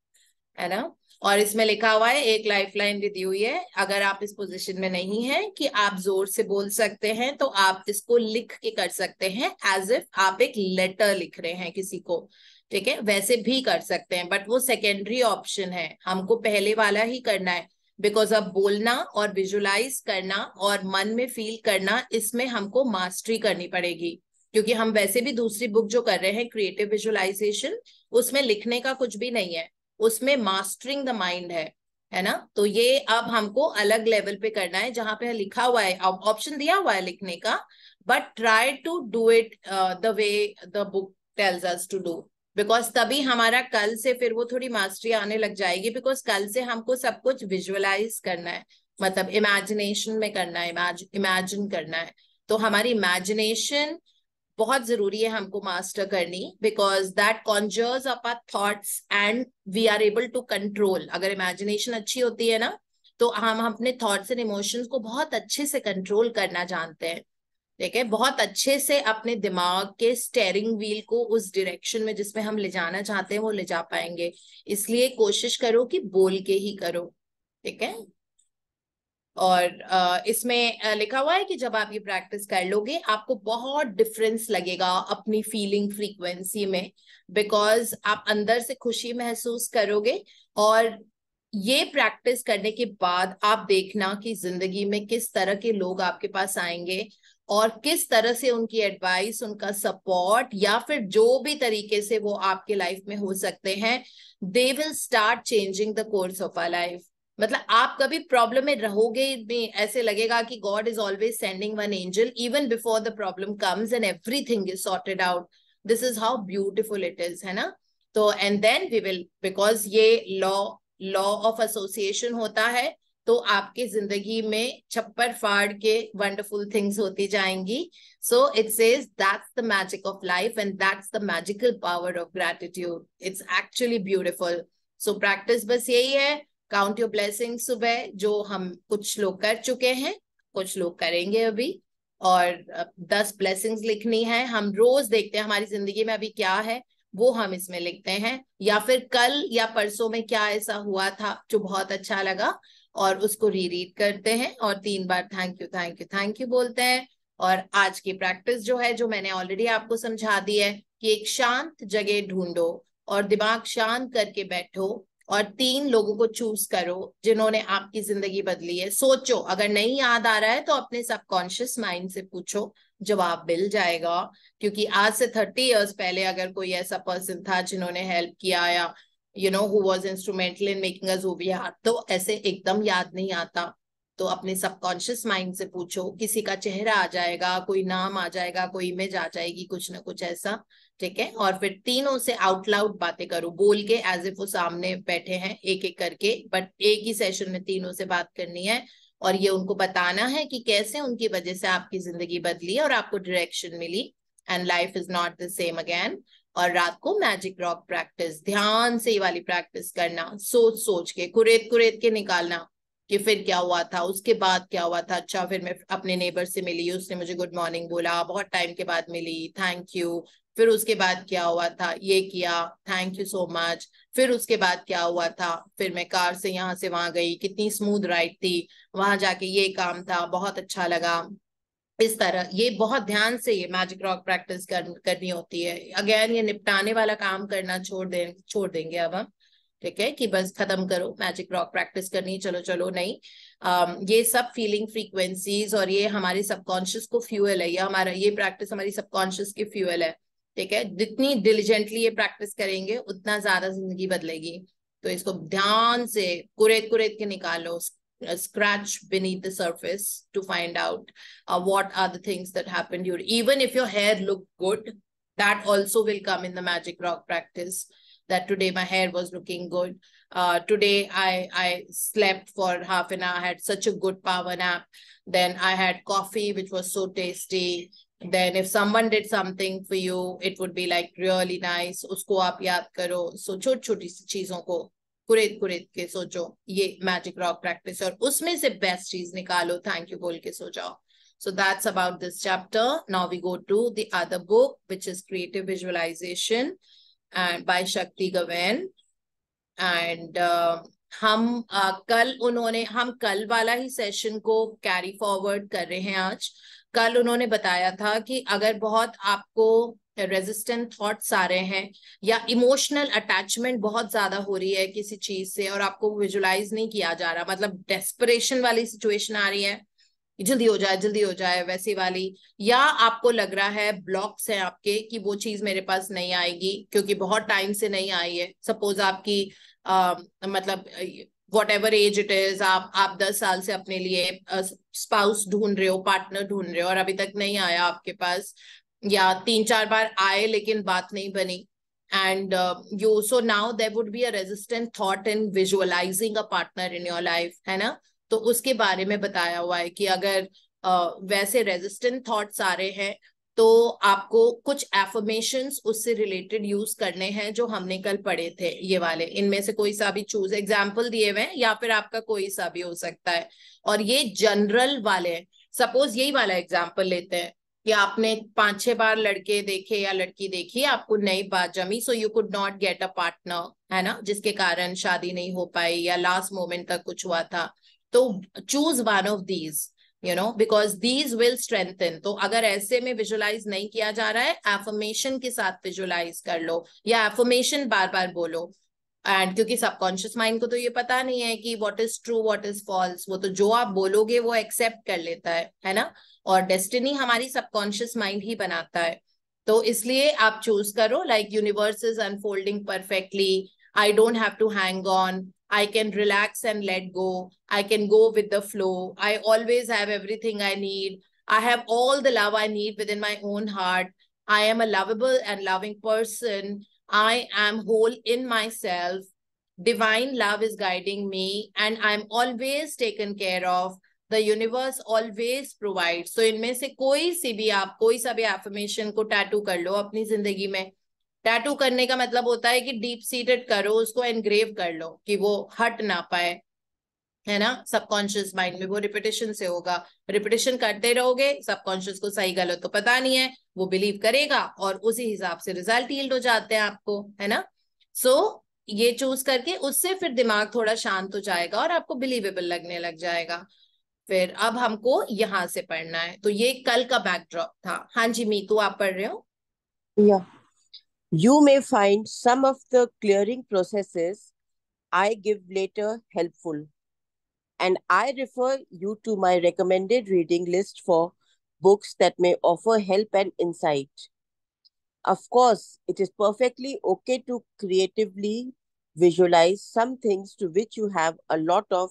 है ना और इसमें लिखा हुआ है एक लाइफ लाइन दी हुई है अगर आप इस पोजीशन में नहीं है कि आप जोर से बोल सकते हैं तो आप इसको लिख के कर सकते हैं एज इफ आप एक लेटर लिख रहे हैं किसी को ठीक है वैसे भी कर सकते हैं बट वो सेकेंडरी ऑप्शन है हमको पहले वाला ही करना है बिकॉज अब बोलना और विजुलाइज करना और मन में फील करना इसमें हमको मास्टरी करनी पड़ेगी क्योंकि हम वैसे भी दूसरी बुक जो कर रहे हैं क्रिएटिव विजुअलाइजेशन उसमें लिखने का कुछ भी नहीं है उसमें मास्टरिंग द माइंड है है ना तो ये अब हमको अलग लेवल पे करना है जहां पे लिखा हुआ है ऑप्शन दिया हुआ है लिखने का but try to do it the way the book tells us to do because तभी हमारा कल से फिर वो थोड़ी मास्टरी आने लग जाएगी बिकॉज कल से हमको सब कुछ विजुअलाइज करना है मतलब इमेजिनेशन में करना है इमेजिन करना है तो हमारी इमेजिनेशन बहुत जरूरी है हमको मास्टर करनी because that conjures up our thoughts and we are able to control अगर इमेजिनेशन अच्छी होती है ना तो हम अपने थॉट्स एंड इमोशंस को बहुत अच्छे से कंट्रोल करना जानते हैं ठीक है बहुत अच्छे से अपने दिमाग के स्टेयरिंग व्हील को उस डिरेक्शन में जिसमें हम ले जाना चाहते हैं वो ले जा पाएंगे इसलिए कोशिश करो कि बोल के ही करो ठीक है और इसमें लिखा हुआ है कि जब आप ये प्रैक्टिस कर लोगे आपको बहुत डिफरेंस लगेगा अपनी फीलिंग फ्रीक्वेंसी में बिकॉज आप अंदर से खुशी महसूस करोगे और ये प्रैक्टिस करने के बाद आप देखना कि जिंदगी में किस तरह के लोग आपके पास आएंगे और किस तरह से उनकी एडवाइस उनका सपोर्ट या फिर जो भी तरीके से वो आपके लाइफ में हो सकते हैं they will start changing the course of our life मतलब आप कभी प्रॉब्लम में रहोगे में ऐसे लगेगा कि God is always sending one angel even before the problem comes and everything is sorted out this is how beautiful it is है ना तो and then we will because ये लॉ लॉ ऑफ एसोसिएशन होता है तो आपके जिंदगी में छप्पर फाड़ के वंडरफुल थिंग्स होती जाएंगी so it's is that's the magic of life and that's the magical power of gratitude it's actually beautiful so practice बस यही है काउंट योर ब्लेसिंग सुबह जो हम कुछ लोग कर चुके हैं कुछ लोग करेंगे अभी और दस ब्लेसिंग्स लिखनी है हम रोज देखते हैं हमारी जिंदगी में अभी क्या है वो हम इसमें लिखते हैं या फिर कल या परसों में क्या ऐसा हुआ था जो बहुत अच्छा लगा और उसको रीरीड करते हैं और तीन बार thank you thank you thank you बोलते हैं और आज की प्रैक्टिस जो है जो मैंने ऑलरेडी आपको समझा दी है कि एक शांत जगह ढूंढो और दिमाग शांत करके बैठो और तीन लोगों को चूज करो जिन्होंने आपकी जिंदगी बदली है सोचो अगर नहीं याद आ रहा है तो अपने सबकॉन्शियस माइंड से पूछो जवाब मिल जाएगा क्योंकि आज से थर्टी इयर्स पहले अगर कोई ऐसा पर्सन था जिन्होंने हेल्प किया या you know who was instrumental in making a who heart तो ऐसे एकदम याद नहीं आता तो अपने सबकॉन्शियस माइंड से पूछो किसी का चेहरा आ जाएगा कोई नाम आ जाएगा कोई इमेज आ जाएगी कुछ ना कुछ ऐसा ठीक है और फिर तीनों से आउट लाउड बातें करूं बोल के एज इफ वो सामने बैठे हैं एक एक करके बट एक ही सेशन में तीनों से बात करनी है और ये उनको बताना है कि कैसे उनकी वजह से आपकी जिंदगी बदली और आपको डायरेक्शन मिली and life is not the same again और रात को मैजिक रॉक प्रैक्टिस ध्यान से ये वाली प्रैक्टिस करना सोच सोच के कुरेद कुरेद के निकालना कि फिर क्या हुआ था उसके बाद क्या हुआ था अच्छा फिर मैं अपने नेबर से मिली उसने मुझे गुड मॉर्निंग बोला बहुत टाइम के बाद मिली थैंक यू फिर उसके बाद क्या हुआ था ये किया थैंक यू सो मच फिर उसके बाद क्या हुआ था फिर मैं कार से यहाँ से वहां गई कितनी स्मूथ राइड थी वहां जाके ये काम था बहुत अच्छा लगा इस तरह ये बहुत ध्यान से ये मैजिक रॉक प्रैक्टिस कर, करनी होती है अगेन ये निपटाने वाला काम करना छोड़ दे छोड़ देंगे अब हम ठीक है कि बस खत्म करो मैजिक रॉक प्रैक्टिस करनी चलो चलो नहीं आ, ये सब फीलिंग फ्रीक्वेंसीज और ये हमारे सबकॉन्शियस को फ्यूअल है ये हमारा ये प्रैक्टिस हमारी सबकॉन्शियस की फ्यूअल है ठीक है जितनी डिलीजेंटली ये प्रैक्टिस करेंगे उतना ज्यादा जिंदगी बदलेगी तो इसको ध्यान से कुरेद कुरेद के निकालो scratch beneath the surface to find out what are the things that happen your even if your hair look good that also will come in the magic rock practice that today my hair was looking good uh today i i slept for half an hour i had such a good power nap then i had coffee which was so tasty then if someone did something for you it would be like really nice usko aap yaad karo so chot choti si cheezon ko kurit kurit ke socho ye magic rock practice aur usme se best cheez nikalo thank you bol ke so jao so that's about this chapter now we go to the other book which is creative visualization and by shakti gawain and uh, हम uh, कल उन्होंने हम कल वाला ही session को carry forward कर रहे हैं आज uh, कल उन्होंने बताया था कि अगर बहुत आपको रेजिस्टेंट थॉट्स आ रहे हैं या इमोशनल अटैचमेंट बहुत ज्यादा हो रही है किसी चीज से और आपको विजुलाइज नहीं किया जा रहा मतलब डेस्परेशन वाली सिचुएशन आ रही है जल्दी हो जाए जल्दी हो जाए वैसी वाली या आपको लग रहा है ब्लॉक्स हैं आपके कि वो चीज मेरे पास नहीं आएगी क्योंकि बहुत टाइम से नहीं आई है सपोज आपकी आ, मतलब whatever as it is आप आप दस साल से अपने लिए स्पाउस ढूंढ रहे हो पार्टनर ढूंढ रहे हो और अभी तक नहीं आया आपके पास या तीन चार बार आए लेकिन बात नहीं बनी and you so now there would be a resistant thought in visualizing a partner in your life है ना तो उसके बारे में बताया हुआ है कि अगर uh, वैसे रेजिस्टेंट आ रहे हैं तो आपको कुछ एफर्मेशन उससे रिलेटेड यूज करने हैं जो हमने कल पढ़े थे ये वाले इनमें से कोई सा भी चूज एग्जाम्पल दिए हुए हैं या फिर आपका कोई सा भी हो सकता है और ये जनरल वाले सपोज यही वाला एग्जाम्पल लेते हैं कि आपने पांच छह बार लड़के देखे या लड़की देखी आपको नई बात जमी so you could not get a partner है ना जिसके कारण शादी नहीं हो पाई या लास्ट मोमेंट तक कुछ हुआ था तो choose one of these you know because these will strengthen तो अगर ऐसे में विजुलाइज नहीं किया जा रहा है एफर्मेशन के साथ विजुलाइज कर लो या एफर्मेशन बार बार बोलो एंड क्योंकि सबकॉन्शियस माइंड को तो ये पता नहीं है कि what is true what is false वो तो जो आप बोलोगे वो एक्सेप्ट कर लेता है है ना और डेस्टिनी हमारी सबकॉन्शियस माइंड ही बनाता है तो इसलिए आप चूज करो like universe is unfolding perfectly I don't have to hang on I can relax and let go. I can go with the flow. I always have everything I need. I have all the love I need within my own heart. I am a lovable and loving person. I am whole in myself. Divine love is guiding me, and I'm always taken care of. universe always provides. So, in me से कोई सी भी आप कोई सा भी affirmation को tattoo कर लो अपनी जिंदगी में टैटू करने का मतलब होता है कि डीप सीटेड करो उसको एनग्रेव कर लो कि वो हट ना पाए है ना सबकॉन्शियस माइंड में वो रिपीटेशन से होगा रिपीटेशन करते रहोगे सबकॉन्शियस को सही गलत तो पता नहीं है वो बिलीव करेगा और उसी हिसाब से रिजल्ट हो जाते हैं आपको है ना सो so, ये चूज करके उससे फिर दिमाग थोड़ा शांत हो जाएगा और आपको बिलीवेबल लगने लग जाएगा फिर अब हमको यहाँ से पढ़ना है तो ये कल का बैकड्रॉप था हाँ जी मीतू आप पढ़ रहे हो या yeah. You may find some of the clearing processes I give later helpful, and I refer you to my recommended reading list for books that may offer help and insight. Of course, it is perfectly okay to creatively visualize some things to which you have a lot of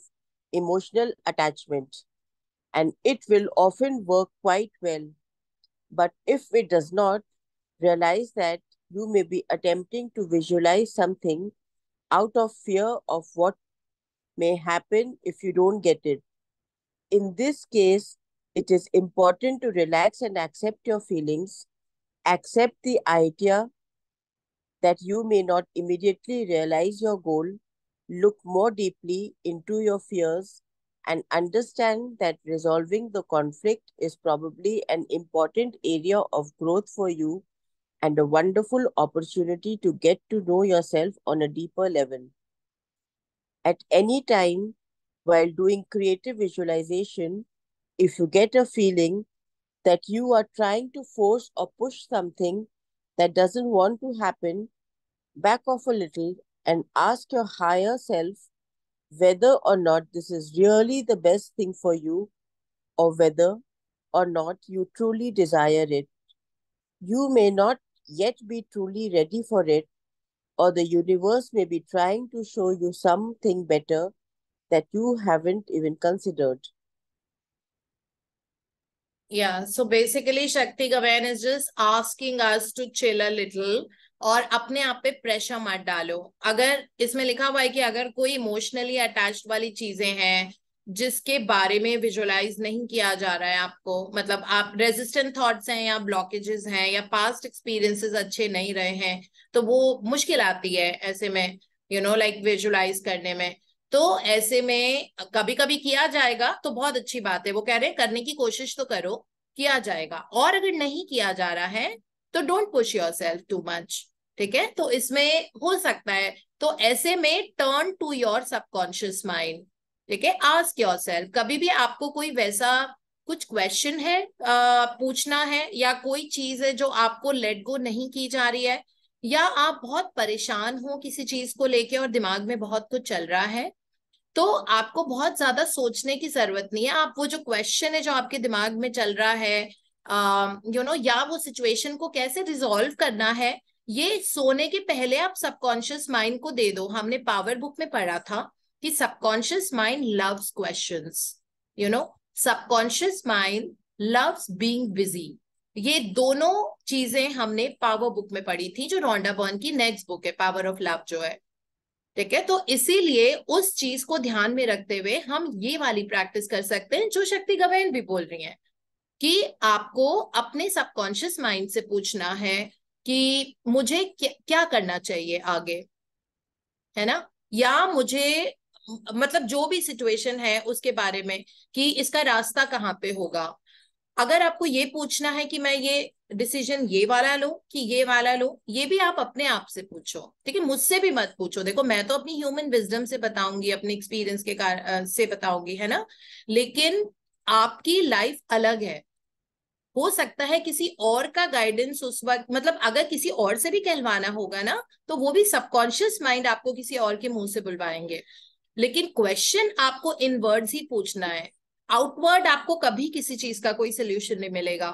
emotional attachment, and it will often work quite well. But if it does not, realize that you may be attempting to visualize something out of fear of what may happen if you don't get it. In this case, it is important to relax and accept your feelings. Accept the idea that you may not immediately realize your goal. Look more deeply into your fears and understand that resolving the conflict is probably an important area of growth for you and a wonderful opportunity to get to know yourself on a deeper level. At any time while doing creative visualization, if you get a feeling that you are trying to force or push something that doesn't want to happen, back off a little and ask your higher self whether or not this is really the best thing for you or whether or not you truly desire it. You may not yet be truly ready for it, or the universe may be trying to show you something better that you haven't even considered. Yeah, so basically, Shakti Gawain is just asking us to chill a little. और अपने आप पे pressure मत डालो अगर इसमें लिखा हुआ है कि अगर कोई इमोशनली अटैच्ड वाली चीजें हैं जिसके बारे में विजुअलाइज नहीं किया जा रहा है आपको मतलब आप रेजिस्टेंट थॉट्स हैं या ब्लॉकेजेस हैं या पास्ट एक्सपीरियंसेस अच्छे नहीं रहे हैं तो वो मुश्किल आती है ऐसे में यू नो लाइक विजुअलाइज करने में तो ऐसे में कभी कभी किया जाएगा तो बहुत अच्छी बात है वो कह रहे हैं करने की कोशिश तो करो किया जाएगा और अगर नहीं किया जा रहा है तो don't push yourself too much ठीक है तो इसमें हो सकता है तो ऐसे में turn to your subconscious mind ठीक है आस्क योरसेल्फ कभी भी आपको कोई वैसा कुछ क्वेश्चन है आ, पूछना है या कोई चीज है जो आपको लेट गो नहीं की जा रही है या आप बहुत परेशान हो किसी चीज को लेके और दिमाग में बहुत कुछ चल रहा है तो आपको बहुत ज्यादा सोचने की जरूरत नहीं है आप वो जो क्वेश्चन है जो आपके दिमाग में चल रहा है you uh, know you know, या वो सिचुएशन को कैसे रिजोल्व करना है ये सोने के पहले आप सबकॉन्शियस माइंड को दे दो हमने पावर बुक में पढ़ा था कि subconscious mind loves questions you know subconscious mind loves being busy ये दोनों चीजें हमने पावर बुक में पढ़ी थी जो रोंडा बॉर्न की नेक्स्ट बुक है पावर ऑफ लव जो है ठीक है तो इसीलिए उस चीज को ध्यान में रखते हुए हम ये वाली प्रैक्टिस कर सकते हैं जो शक्ति गवैन भी बोल रही है कि आपको अपने सबकॉन्शियस माइंड से पूछना है कि मुझे क्या, क्या करना चाहिए आगे है ना या मुझे मतलब जो भी सिचुएशन है उसके बारे में कि इसका रास्ता कहाँ पे होगा अगर आपको ये पूछना है कि मैं ये डिसीजन ये वाला लो कि ये वाला लो ये भी आप अपने आप से पूछो ठीक है मुझसे भी मत पूछो देखो मैं तो अपनी ह्यूमन विजडम से बताऊंगी अपने एक्सपीरियंस के कार, से बताऊंगी है ना लेकिन आपकी लाइफ अलग है हो सकता है किसी और का गाइडेंस उस वक्त मतलब अगर किसी और से भी कहलवाना होगा ना तो वो भी सबकॉन्शियस माइंड आपको किसी और के मुंह से बुलवाएंगे लेकिन क्वेश्चन आपको इन वर्ड्स ही पूछना है आउटवर्ड आपको कभी किसी चीज का कोई सोल्यूशन नहीं मिलेगा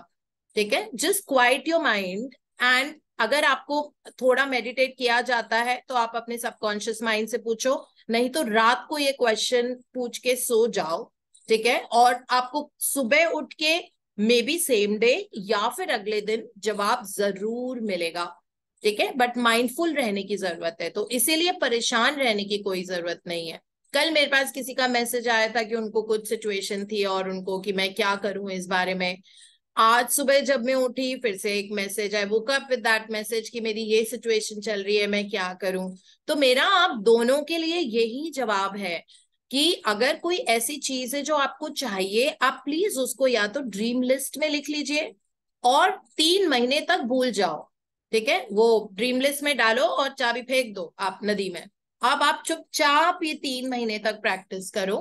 ठीक है just quiet your mind and अगर आपको थोड़ा मेडिटेट किया जाता है तो आप अपने सबकॉन्शियस माइंड से पूछो नहीं तो रात को ये क्वेश्चन पूछ के सो जाओ ठीक है और आपको सुबह उठ के मे बी सेम डे या फिर अगले दिन जवाब जरूर मिलेगा ठीक है बट माइंडफुल रहने की जरूरत है तो इसीलिए परेशान रहने की कोई जरूरत नहीं है कल मेरे पास किसी का मैसेज आया था कि उनको कुछ सिचुएशन थी और उनको कि मैं क्या करूं इस बारे में आज सुबह जब मैं उठी फिर से एक मैसेज आई वो कप विद दैट मैसेज कि मेरी ये सिचुएशन चल रही है मैं क्या करूं तो मेरा आप दोनों के लिए यही जवाब है कि अगर कोई ऐसी चीज है जो आपको चाहिए आप प्लीज उसको या तो ड्रीम लिस्ट में लिख लीजिए और तीन महीने तक भूल जाओ ठीक है वो ड्रीम लिस्ट में डालो और चाबी फेंक दो आप नदी में अब आप चुपचाप ये तीन महीने तक प्रैक्टिस करो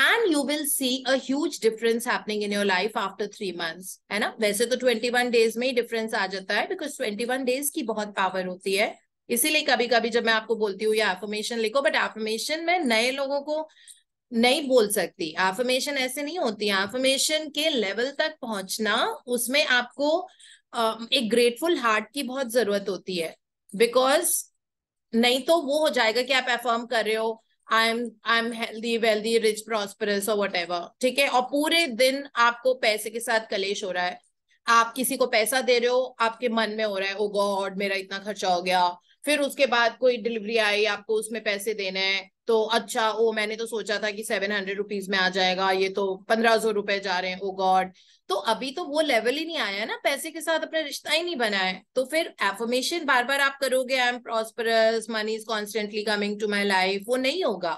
and you will see a huge difference happening in your life after three months है ना वैसे तो ट्वेंटी वन डेज में ही डिफरेंस आ जाता है बिकॉज ट्वेंटी वन डेज की बहुत पावर होती है इसीलिए कभी कभी जब मैं आपको बोलती हूँ ये एफर्मेशन लिखो बट एफर्मेशन में नए लोगों को नहीं बोल सकती एफर्मेशन ऐसे नहीं होती एफर्मेशन के लेवल तक पहुंचना उसमें आपको एक ग्रेटफुल हार्ट की बहुत जरूरत होती है बिकॉज नहीं तो वो हो जाएगा कि आप एफर्म कर रहे हो I am I am healthy wealthy rich prosperous और वट एवर ठीक है और पूरे दिन आपको पैसे के साथ कलेश हो रहा है आप किसी को पैसा दे रहे हो आपके मन में हो रहा है ओ oh गॉड मेरा इतना खर्चा हो गया फिर उसके बाद कोई डिलीवरी आई आपको उसमें पैसे देने हैं तो अच्छा ओ मैंने तो सोचा था कि सेवन हंड्रेड रुपीज में आ जाएगा ये तो पंद्रह सौ रुपए जा रहे हैं ओ गॉड तो अभी तो वो लेवल ही नहीं आया ना पैसे के साथ अपना रिश्ता ही नहीं बना है तो फिर एफर्मेशन बार बार आप करोगे I am prosperous money is constantly coming to my life वो नहीं होगा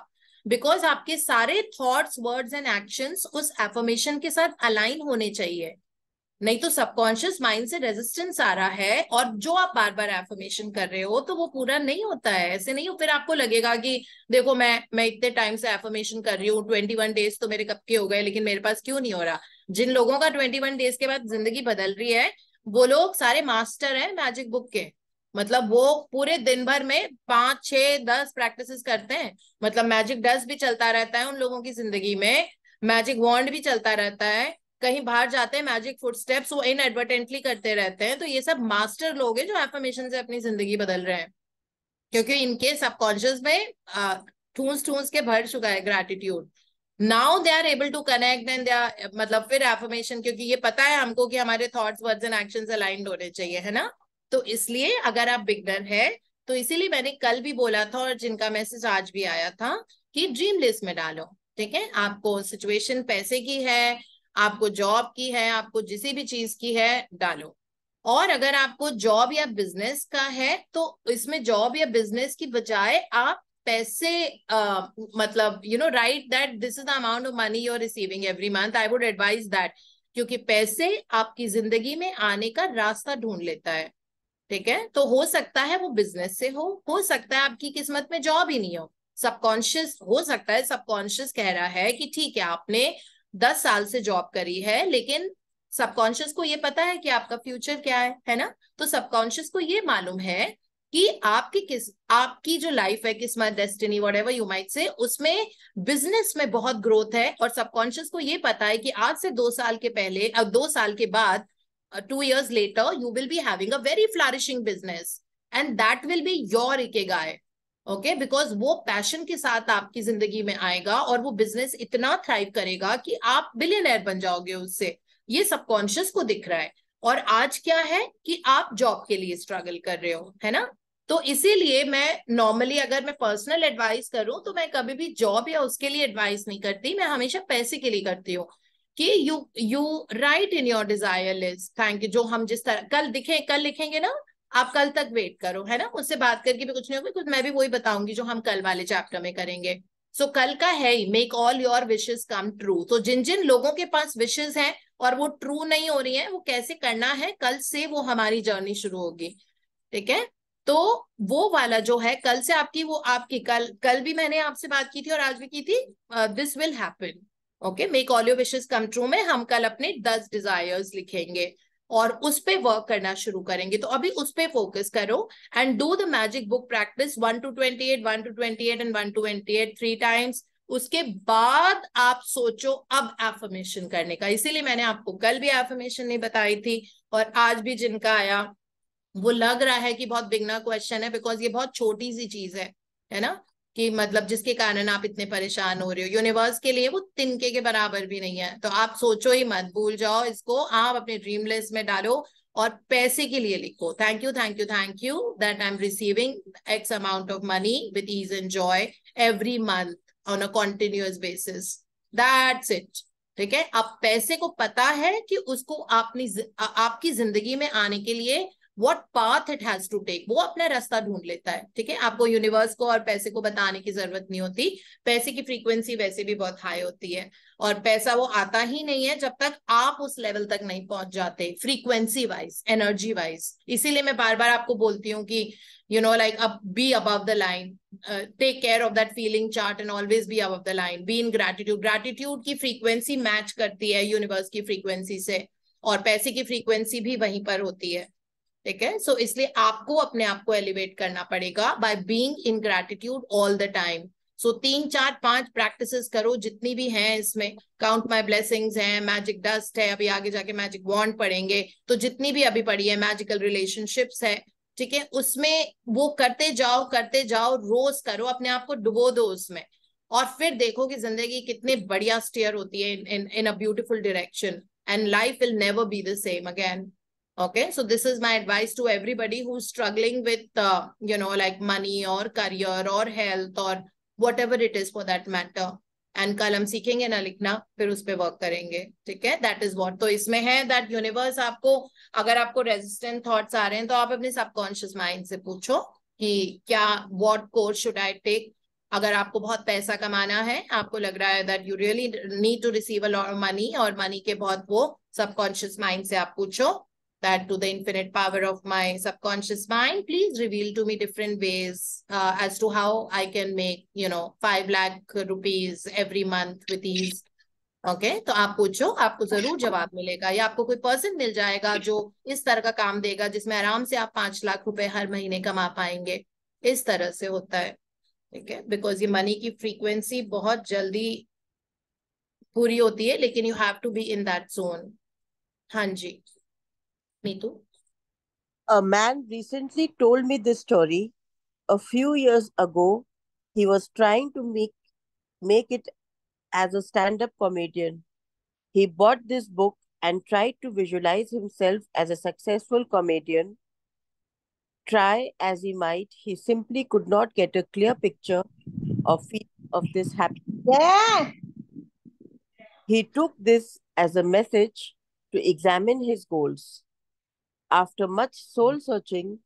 बिकॉज आपके सारे थॉट्स वर्ड्स एंड एक्शंस उस एफर्मेशन के साथ अलाइन होने चाहिए नहीं तो सबकॉन्शियस माइंड से रेजिस्टेंस आ रहा है और जो आप बार बार एफर्मेशन कर रहे हो तो वो पूरा नहीं होता है ऐसे नहीं हो फिर आपको लगेगा कि देखो मैं मैं इतने टाइम से एफर्मेशन कर रही हूँ ट्वेंटी वन डेज तो मेरे कब के हो गए लेकिन मेरे पास क्यों नहीं हो रहा जिन लोगों का ट्वेंटी वन डेज के बाद जिंदगी बदल रही है वो लोग सारे मास्टर है मैजिक बुक के मतलब वो पूरे दिन भर में पांच छह दस प्रैक्टिस करते हैं मतलब मैजिक डस्ट भी चलता रहता है उन लोगों की जिंदगी में मैजिक वॉन्ड भी चलता रहता है कहीं बाहर जाते हैं मैजिक स्टेप्स वो इन एडवर्टेंटली करते रहते हैं तो ये सब मास्टर लोग हैं जो एफर्मेशन से अपनी जिंदगी बदल रहे हैं क्योंकि इनके सबकॉन्शियस में ठूंस ठूंस के भर चुका है gratitude now they are able to connect and they मतलब फिर एफर्मेशन क्योंकि ये पता है हमको कि हमारे thoughts words and actions aligned होने चाहिए है ना तो इसलिए अगर आप बिगनर है तो इसीलिए मैंने कल भी बोला था और जिनका मैसेज आज भी आया था कि ड्रीम लिस्ट में डालो ठीक है आपको सिचुएशन पैसे की है आपको जॉब की है आपको जिस भी चीज की है डालो और अगर आपको जॉब या बिजनेस का है तो इसमें जॉब या बिजनेस की बजाय आप पैसे uh, मतलब you know write that this is the amount of money you're receiving every month I would advise that क्योंकि पैसे आपकी जिंदगी में आने का रास्ता ढूंढ लेता है ठीक है तो हो सकता है वो बिजनेस से हो हो सकता है आपकी किस्मत में जॉब ही नहीं हो सबकॉन्शियस हो सकता है सबकॉन्शियस कह रहा है कि ठीक है आपने दस साल से जॉब करी है लेकिन सबकॉन्शियस को ये पता है कि आपका फ्यूचर क्या है है ना तो सबकॉन्शियस को ये मालूम है कि आपकी किस आपकी जो लाइफ है किस्मत destiny whatever you might say उसमें बिजनेस में बहुत ग्रोथ है और सबकॉन्शियस को ये पता है कि आज से दो साल के पहले और दो साल के बाद two years later you will be having a very flourishing business and that will be your guy okay because वो पैशन के साथ आपकी जिंदगी में आएगा और वो बिजनेस इतना थ्राइव करेगा कि आप बिलियनर बन जाओगे उससे ये सबकॉन्शियस को दिख रहा है और आज क्या है कि आप जॉब के लिए स्ट्रगल कर रहे हो है ना तो इसीलिए मैं नॉर्मली अगर मैं पर्सनल एडवाइस करूं तो मैं कभी भी जॉब या उसके लिए एडवाइस नहीं करती मैं हमेशा पैसे के लिए करती हूँ कि you you write in your desire list thank you जो हम जिस तरह कल दिखे कल लिखेंगे ना आप कल तक वेट करो है ना मुझसे बात करके भी कुछ नहीं होगा कुछ मैं भी वही बताऊंगी जो हम कल वाले चैप्टर में करेंगे सो so, कल का है ही make all your wishes come true तो जिन जिन लोगों के पास विशेज हैं और वो ट्रू नहीं हो रही है वो कैसे करना है कल से वो हमारी जर्नी शुरू होगी ठीक है तो वो वाला जो है कल से आपकी वो आपकी कल कल भी मैंने आपसे बात की थी और आज भी की थी this will happen okay make all your wishes come true में हम कल अपने दस डिजायर्स लिखेंगे और उस पर वर्क करना शुरू करेंगे तो अभी उस पर फोकस करो and do the magic book practice one to twenty eight one to twenty eight and one to twenty eight three times उसके बाद आप सोचो अब एफर्मेशन करने का इसीलिए मैंने आपको कल भी एफर्मेशन नहीं बताई थी और आज भी जिनका आया वो लग रहा है कि बहुत बिगना क्वेश्चन है बिकॉज ये बहुत छोटी सी चीज है है ना कि मतलब जिसके कारण आप इतने परेशान हो रहे हो यूनिवर्स के लिए वो तिनके के बराबर भी नहीं है तो आप सोचो ही मत भूल जाओ इसको आप अपने ड्रीम लिस्ट में डालो और पैसे के लिए लिखो thank you thank you thank you that I am receiving x amount of money with ease and joy every month on a continuous basis that's it ठीक है अब पैसे को पता है कि उसको आपने आपकी जिंदगी में आने के लिए what path it has to take वो अपना रास्ता ढूंढ लेता है ठीक है आपको यूनिवर्स को और पैसे को बताने की जरूरत नहीं होती पैसे की फ्रीक्वेंसी वैसे भी बहुत हाई होती है और पैसा वो आता ही नहीं है जब तक आप उस लेवल तक नहीं पहुंच जाते फ्रीक्वेंसी वाइज एनर्जी वाइज इसीलिए मैं बार बार आपको बोलती हूँ कि यू नो लाइक अब be above the line take care of that feeling chart and always be above the line be in gratitude gratitude की फ्रीक्वेंसी मैच करती है यूनिवर्स की फ्रीक्वेंसी से और पैसे की फ्रीक्वेंसी भी वहीं पर होती है ठीक है सो इसलिए आपको अपने आप को एलिवेट करना पड़ेगा by being in gratitude all the time so तीन चार पांच प्रैक्टिसेस करो जितनी भी हैं इसमें काउंट माय ब्लेसिंग्स है मैजिक डस्ट है अभी आगे जाके मैजिक वॉन्ड पढ़ेंगे तो जितनी भी अभी पढ़ी है मैजिकल रिलेशनशिप्स है ठीक है उसमें वो करते जाओ करते जाओ रोज करो अपने आप को डुबो दो उसमें और फिर देखो कि जिंदगी कितने बढ़िया स्टेयर होती है in in a beautiful direction and life will never be the same again okay so this is my advice to everybody who's struggling with uh, you know like money or career or health or whatever it is for that matter and kal hum सीखेंगे na likhna fir us pe work karenge theek hai that is what to isme hai that universe aapko agar aapko resistant thoughts aa rahe hain to aap apne subconscious mind se poocho ki kya what course should i take अगर आपको बहुत पैसा कमाना है आपको लग रहा है that you really need to receive a lot of money और मनी के बहुत वो सबकॉन्शियस माइंड से आप पूछो that to the infinite power of my subconscious mind, please reveal to me different ways uh, as to how I can make, you know, five lakh rupees every month with ease. Okay okay, तो आप पूछो आपको जरूर जवाब मिलेगा या आपको कोई पर्सन मिल जाएगा जो इस तरह का काम देगा जिसमें आराम से आप पांच लाख रुपए हर महीने कमा पाएंगे इस तरह से होता है ठीक है बिकॉज ये मनी की फ्रीक्वेंसी बहुत जल्दी पूरी होती है लेकिन you have to be in that zone हाँ जी A man recently told me this story. A few years ago, he was trying to make, make it as a stand up comedian. He bought this book and tried to visualize himself as a successful comedian. Try as he might, he simply could not get a clear picture of, of this happy. Yeah. He took this as a message to examine his goals. After much soul hmm. searching,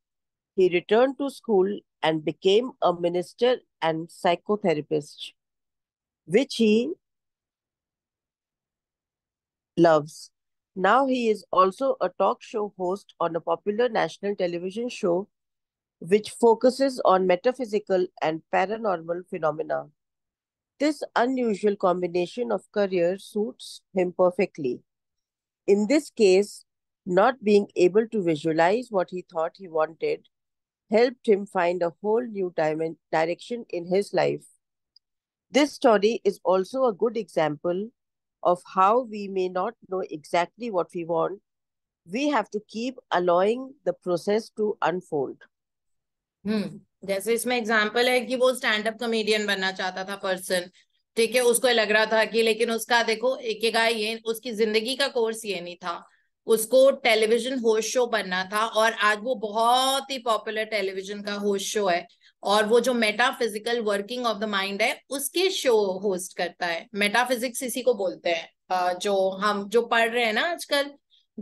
he returned to school and became a minister and psychotherapist, which he loves. Now he is also a talk show host on a popular national television show which focuses on metaphysical and paranormal phenomena. This unusual combination of career suits him perfectly. In this case, not being able to visualize what he thought he wanted helped him find a whole new diamond direction in his life. This story is also a good example of how we may not know exactly what we want. We have to keep allowing the process to unfold. Hmm. जैसे इसमें example है कि वो stand up comedian बनना चाहता था person ठीक है उसको लग रहा था कि लेकिन उसका देखो एक गाय ये उसकी जिंदगी का कोर्स ये नहीं था उसको टेलीविजन होस्ट शो बनना था और आज वो बहुत ही पॉपुलर टेलीविजन का होस्ट शो है और वो जो metaphysical working of the mind है उसके शो होस्ट करता है मेटाफिजिक्स इसी को बोलते हैं जो हम जो पढ़ रहे हैं ना आजकल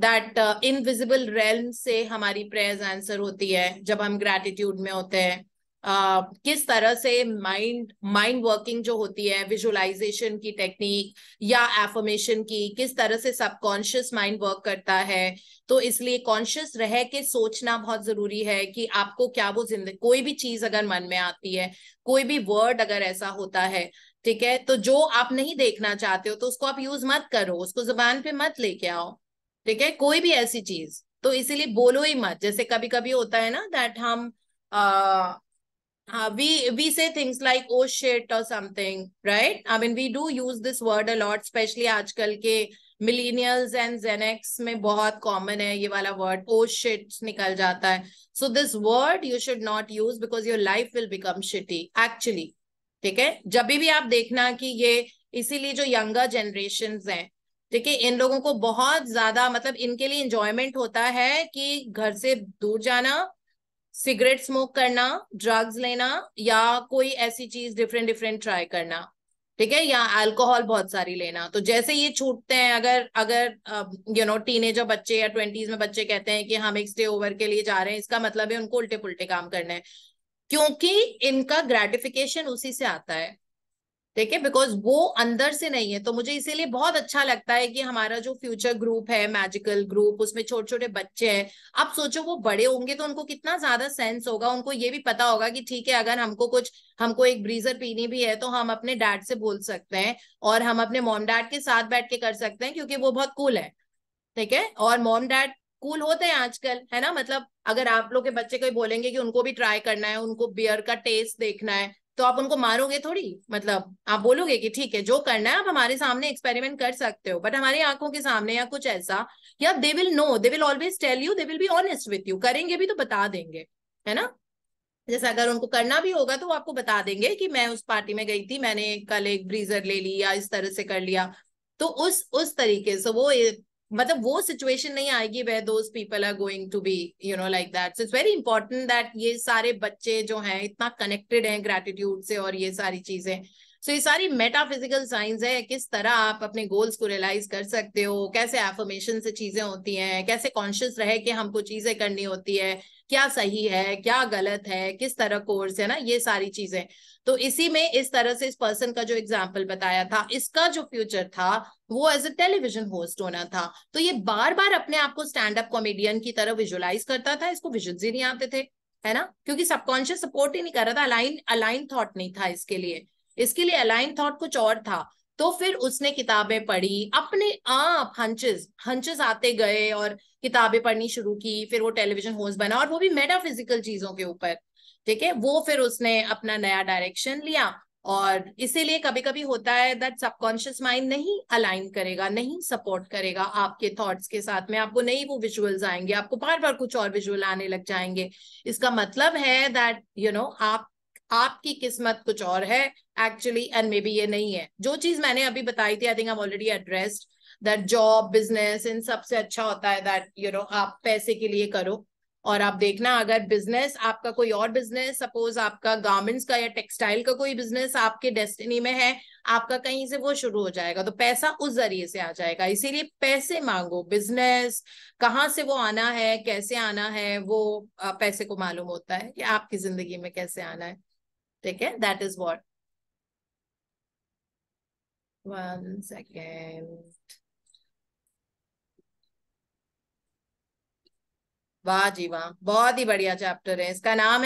दैट इनविजिबल रेल से हमारी प्रेयर्स आंसर होती है जब हम ग्रेटिट्यूड में होते हैं Uh, किस तरह से माइंड माइंड वर्किंग जो होती है विजुअलाइजेशन की टेक्निक या एफर्मेशन की किस तरह से सबकॉन्शियस माइंड वर्क करता है तो इसलिए कॉन्शियस रह के सोचना बहुत जरूरी है कि आपको क्या वो जिंदगी कोई भी चीज अगर मन में आती है कोई भी वर्ड अगर ऐसा होता है ठीक है तो जो आप नहीं देखना चाहते हो तो उसको आप यूज मत करो उसको जबान पे मत लेके आओ ठीक है कोई भी ऐसी चीज तो इसीलिए बोलो ही मत जैसे कभी कभी होता है ना दैट हम uh, we we say things like oh shit or something right i mean we do use this word a lot especially आजकल के millennials and gen x में बहुत common है ये वाला word oh shit निकल जाता है so this word you should not use because your life will become shitty actually ठीक है जब भी आप देखना कि ये इसीलिए जो younger generations हैं ठीक है इन लोगों को बहुत ज्यादा मतलब इनके लिए इंजॉयमेंट होता है कि घर से दूर जाना सिगरेट स्मोक करना ड्रग्स लेना या कोई ऐसी चीज डिफरेंट डिफरेंट ट्राई करना ठीक है या अल्कोहल बहुत सारी लेना तो जैसे ये छूटते हैं अगर अगर यू नो टीनेजर बच्चे या ट्वेंटीज में बच्चे कहते हैं कि हम एक स्टे ओवर के लिए जा रहे हैं इसका मतलब है उनको उल्टे पुल्टे काम करने हैं क्योंकि इनका ग्रेटिफिकेशन उसी से आता है ठीक है बिकॉज वो अंदर से नहीं है तो मुझे इसीलिए बहुत अच्छा लगता है कि हमारा जो फ्यूचर ग्रुप है मैजिकल ग्रुप उसमें छोटे छोटे बच्चे हैं आप सोचो वो बड़े होंगे तो उनको कितना ज्यादा सेंस होगा उनको ये भी पता होगा कि ठीक है अगर हमको कुछ हमको एक ब्रीजर पीनी भी है तो हम अपने डैड से बोल सकते हैं और हम अपने मॉम डैड के साथ बैठ के कर सकते हैं क्योंकि वो बहुत कूल है ठीक है और मॉम डैड कूल होते हैं आजकल है ना मतलब अगर आप लोग के बच्चे कोई बोलेंगे कि उनको भी ट्राई करना है उनको बियर का टेस्ट देखना है तो आप उनको मारोगे थोड़ी मतलब आप बोलोगे कि ठीक है जो करना है आप हमारे सामने एक्सपेरिमेंट कर सकते हो बट हमारी आंखों के सामने या कुछ ऐसा या they will know they will always tell you they will be honest with you करेंगे भी तो बता देंगे है ना जैसे अगर उनको करना भी होगा तो वो आपको बता देंगे कि मैं उस पार्टी में गई थी मैंने कल एक ब्रीजर ले ली या इस तरह से कर लिया तो उस उस तरीके से वो मतलब वो सिचुएशन नहीं आएगी way those people are going to be you know like that so it's very important that ये सारे बच्चे जो हैं इतना कनेक्टेड हैं ग्रेटिट्यूड से और ये सारी चीजें सो so, ये सारी मेटाफिजिकल साइंस है किस तरह आप अपने गोल्स को रियलाइज कर सकते हो कैसे एफर्मेशन से चीजें होती हैं कैसे कॉन्शियस रहे कि हमको चीजें करनी होती है क्या सही है क्या गलत है किस तरह कोर्स है ना ये सारी चीजें तो इसी में इस तरह से इस पर्सन का जो एग्जाम्पल बताया था इसका जो फ्यूचर था वो एज अ टेलीविजन होस्ट होना था तो ये बार बार अपने आप को स्टैंड अप कॉमेडियन की तरह विजुअलाइज करता था इसको विजुअल्स ही नहीं आते थे है ना क्योंकि सबकॉन्शियस सपोर्ट ही नहीं कर रहा था अलाइन अलाइन थॉट नहीं था इसके लिए इसके लिए अलाइन थॉट कुछ और था तो फिर उसने किताबें पढ़ी अपने आप हंचेस हंचेस आते गए और किताबें पढ़नी शुरू की फिर वो टेलीविजन होस्ट बना और वो भी मेटाफिजिकल चीजों के ऊपर ठीक है वो फिर उसने अपना नया डायरेक्शन लिया और इसीलिए कभी कभी होता है दैट सबकॉन्शियस माइंड नहीं अलाइन करेगा नहीं सपोर्ट करेगा आपके थॉट्स के साथ में आपको नहीं वो विजुअल्स आएंगे आपको बार बार कुछ और विजुअल आने लग जाएंगे इसका मतलब है दैट यू नो आप आपकी किस्मत कुछ और है एक्चुअली एंड मे बी ये नहीं है जो चीज मैंने अभी बताई थी I think I already addressed that job business in सबसे अच्छा होता है दैट यू नो आप पैसे के लिए करो और आप देखना अगर बिजनेस आपका कोई और बिजनेस सपोज आपका गार्मेंट्स का या टेक्सटाइल का कोई बिजनेस आपके डेस्टिनी में है आपका कहीं से वो शुरू हो जाएगा तो पैसा उस जरिए से आ जाएगा इसीलिए पैसे मांगो बिजनेस कहाँ से वो आना है कैसे आना है वो पैसे को मालूम होता है कि आपकी जिंदगी में कैसे आना है ठीक है that is what one second वाह जी वाह बहुत ही Prosperity. चैप्टर है इसका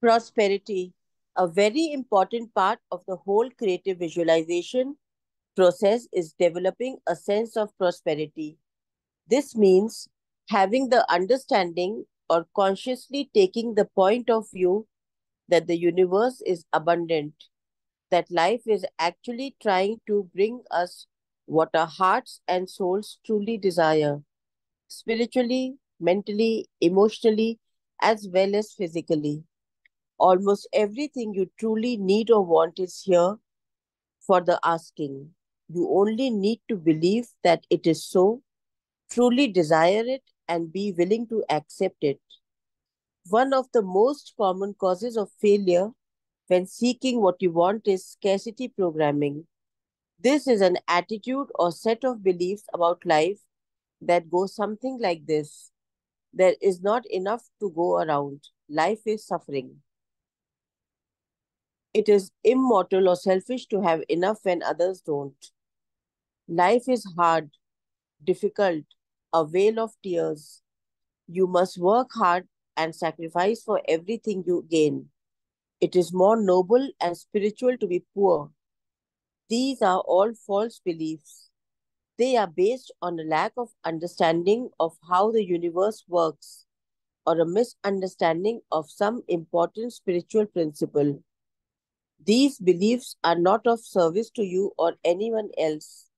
prosperity, a very important part of the whole creative visualization process is developing a sense of prosperity. This means having the understanding or consciously taking the point of view that the universe is abundant, that life is actually trying to bring us what our hearts and souls truly desire, spiritually, mentally, emotionally, as well as physically. Almost everything you truly need or want is here for the asking. You only need to believe that it is so, truly desire it, and be willing to accept it. One of the most common causes of failure when seeking what you want is scarcity programming. This is an attitude or set of beliefs about life that goes something like this there is not enough to go around, life is suffering. It is immortal or selfish to have enough when others don't. Life is hard, difficult, a veil of tears. You must work hard and sacrifice for everything you gain. It is more noble and spiritual to be poor. These are all false beliefs. They are based on a lack of understanding of how the universe works or a misunderstanding of some important spiritual principle. These beliefs are not of service to you or anyone else.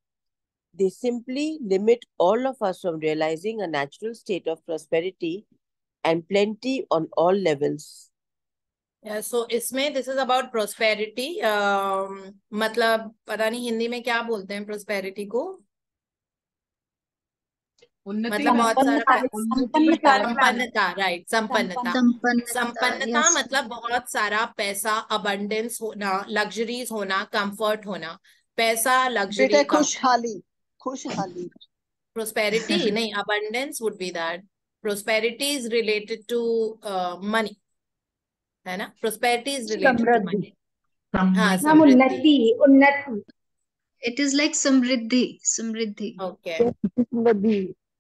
They simply limit all of us from realizing a natural state of prosperity and plenty on all levels. Yeah, so इसमें this is about prosperity. Um, मतलब पता नहीं हिंदी में क्या बोलते हैं prosperity को मतलब बहुत संपन्नता राइट संपन्नता संपन्नता मतलब बहुत सारा पैसा अबंडेंस होना लग्जरीज होना कंफर्ट होना पैसा लग्जरी खुशहाली खुशहाली prosperity nahi abundance would be that prosperity is related to uh, money है ना prosperity is related to money हाँ समृद्धि उन्नति it is like samriddhi samriddhi okay samriddhi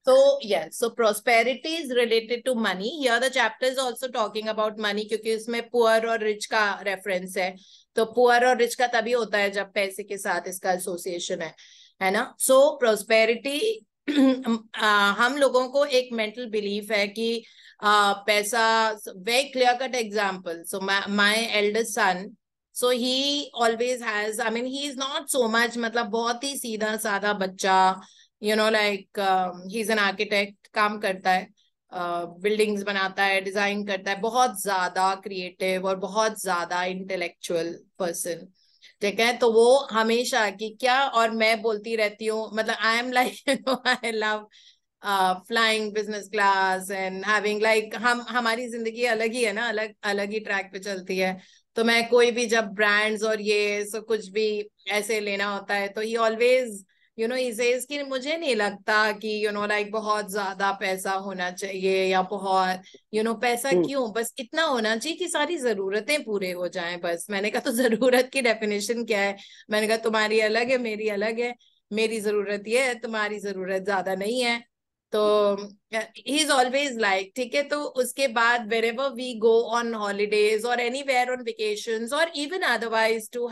so yes so prosperity is related to money here the chapter is also talking about money क्योंकि इसमें poor और rich का reference है तो poor और rich का तभी होता है जब पैसे के साथ इसका association है है ना सो so, प्रोस्पेरिटी हम लोगों को एक मेंटल बिलीफ है कि आ, पैसा very clear cut example so my eldest son so he always has I mean he is not so much मतलब बहुत ही सीधा साधा बच्चा you know like he is an architect काम करता है बिल्डिंग्स uh, बनाता है डिजाइन करता है बहुत ज्यादा क्रिएटिव और बहुत ज्यादा इंटेलेक्चुअल पर्सन ठीक है तो वो हमेशा कि क्या और मैं बोलती रहती हूँ मतलब I am like I love flying business class and having like हम हमारी जिंदगी अलग ही है ना अलग अलग ही ट्रैक पे चलती है तो मैं कोई भी जब ब्रांड्स और ये सो कुछ भी ऐसे लेना होता है तो ही ऑलवेज यू नो इसे इसकी मुझे नहीं लगता कि यू नो लाइक बहुत ज्यादा पैसा होना चाहिए या बहुत यू you नो know, पैसा हम्म। क्यों बस इतना होना चाहिए कि सारी जरूरतें पूरे हो जाएं बस मैंने कहा तो जरूरत की डेफिनेशन क्या है मैंने कहा तुम्हारी अलग है मेरी अलग है मेरी जरूरत ये है तुम्हारी जरूरत ज्यादा नहीं है तो ही इज ऑलवेज लाइक ठीक है तो उसके बाद wherever we go on holidays और एनी वेयर ऑन वेकेशन और even otherwise to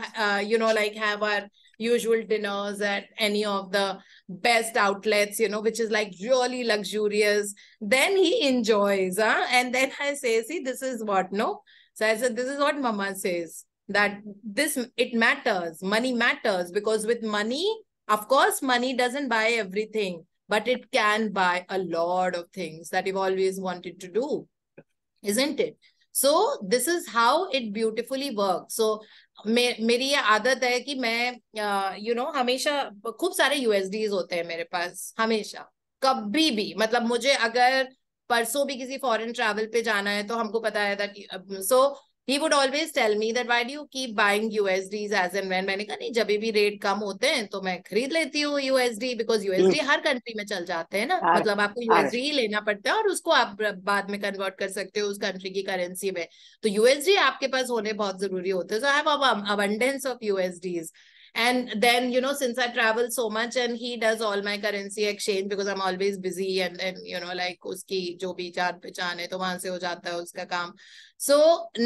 you know like have our usual dinners at any of the best outlets, you know, which is like really luxurious. Then he enjoys. Huh? And then I say, see, this is what, no? So I said, this is what mama says that this, it matters. Money matters because with money, of course, money doesn't buy everything, but it can buy a lot of things that you've always wanted to do, isn't it? So this is how it beautifully works. So मे, मेरी ये आदत है कि मैं you know you know, हमेशा खूब सारे यूएसडी होते हैं मेरे पास हमेशा कभी भी मतलब मुझे अगर परसों भी किसी फॉरेन ट्रैवल पे जाना है तो हमको पता है था कि so so, he would always tell me that why do you keep buying USDs as and when मैंने कहा नहीं जब भी रेट कम होते हैं तो मैं खरीद लेती हूँ यूएसडी बिकॉज यूएसडी हर कंट्री में चल जाते हैं ना हाँ, मतलब आपको यूएसडी हाँ। ही लेना पड़ता है और उसको आप बाद में कन्वर्ट कर सकते हो उस कंट्री की करेंसी में तो यूएसडी आपके पास होने बहुत जरूरी होते हैं so have abundance of USDs and then you know since i travel so much and he does all my currency exchange because i'm always busy and then you know like uski jo bhi jaan pehchan hai to wahan se ho jata hai uska kaam so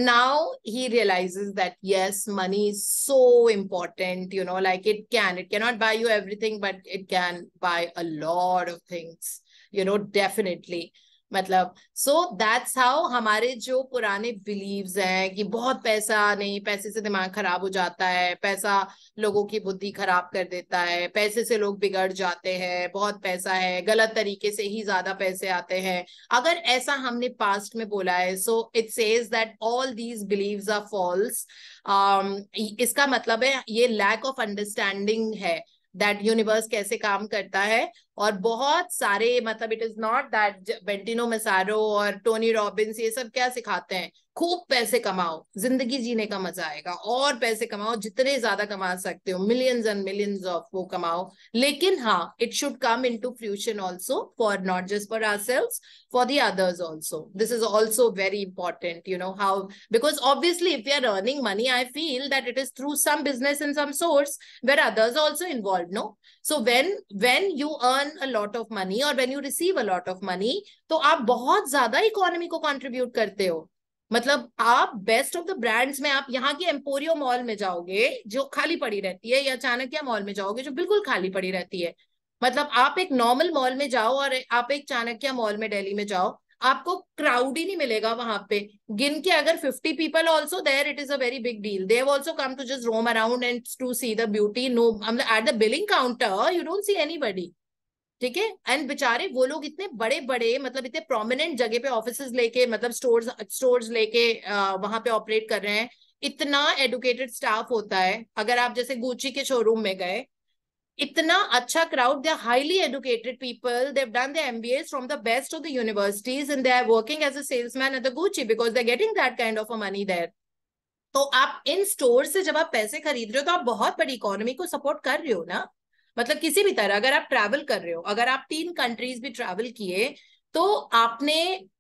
now he realizes that yes money is so important you know like it can it cannot buy you everything but it can buy a lot of things you know definitely मतलब so that's how हमारे जो पुराने beliefs हैं कि बहुत पैसा नहीं पैसे से दिमाग खराब हो जाता है पैसा लोगों की बुद्धि खराब कर देता है पैसे से लोग बिगड़ जाते हैं बहुत पैसा है गलत तरीके से ही ज्यादा पैसे आते हैं अगर ऐसा हमने पास्ट में बोला है so it says that all these believe are false इसका मतलब है ये लैक ऑफ अंडरस्टैंडिंग है दैट यूनिवर्स कैसे काम करता है और बहुत सारे मतलब it is not that Bentinho Massaro और टोनी रॉबिन्स ये सब क्या सिखाते हैं खूब पैसे कमाओ जिंदगी जीने का मजा आएगा और पैसे कमाओ जितने ज्यादा कमा सकते हो मिलियंस एंड मिलियंस ऑफ वो कमाओ लेकिन हाँ it should come in to fruition also for not just for ourselves for the others also this is also very important you know how because obviously if you are earning money I feel that it is through some business in some source where others also involve no so when when you earn a lot of money और when you receive a lot of money तो आप बहुत ज्यादा economy को contribute करते हो मतलब आप बेस्ट ऑफ द ब्रांड्स में आप यहाँ की एम्पोरियो मॉल में जाओगे जो खाली पड़ी रहती है या चाणक्य मॉल में जाओगे जो बिल्कुल खाली पड़ी रहती है मतलब आप एक नॉर्मल मॉल में जाओ और आप एक चाणक्य मॉल में दिल्ली में जाओ आपको क्राउड ही नहीं मिलेगा वहां पे गिन के अगर fifty people also there it is a very big deal they've also come to just roam around and to see the beauty no at the billing counter you don't see anybody ठीक है and बेचारे वो लोग इतने बड़े बड़े मतलब इतने प्रोमिनेंट जगह पे ऑफिस लेके मतलब स्टोर्स स्टोर्स लेके वहां पे ऑपरेट कर रहे हैं इतना एडुकेटेड स्टाफ होता है अगर आप जैसे गुची के शोरूम में गए इतना अच्छा crowd they are highly educated people they've done the MBAs from the best of the universities and they are working as a salesman at the Gucci because they getting that kind of a money there तो आप इन store से जब आप पैसे खरीद रहे हो तो आप बहुत बड़ी इकोनॉमी को सपोर्ट कर रहे हो ना मतलब किसी भी तरह अगर आप ट्रैवल कर रहे हो अगर आप तीन कंट्रीज भी ट्रैवल किए तो आपने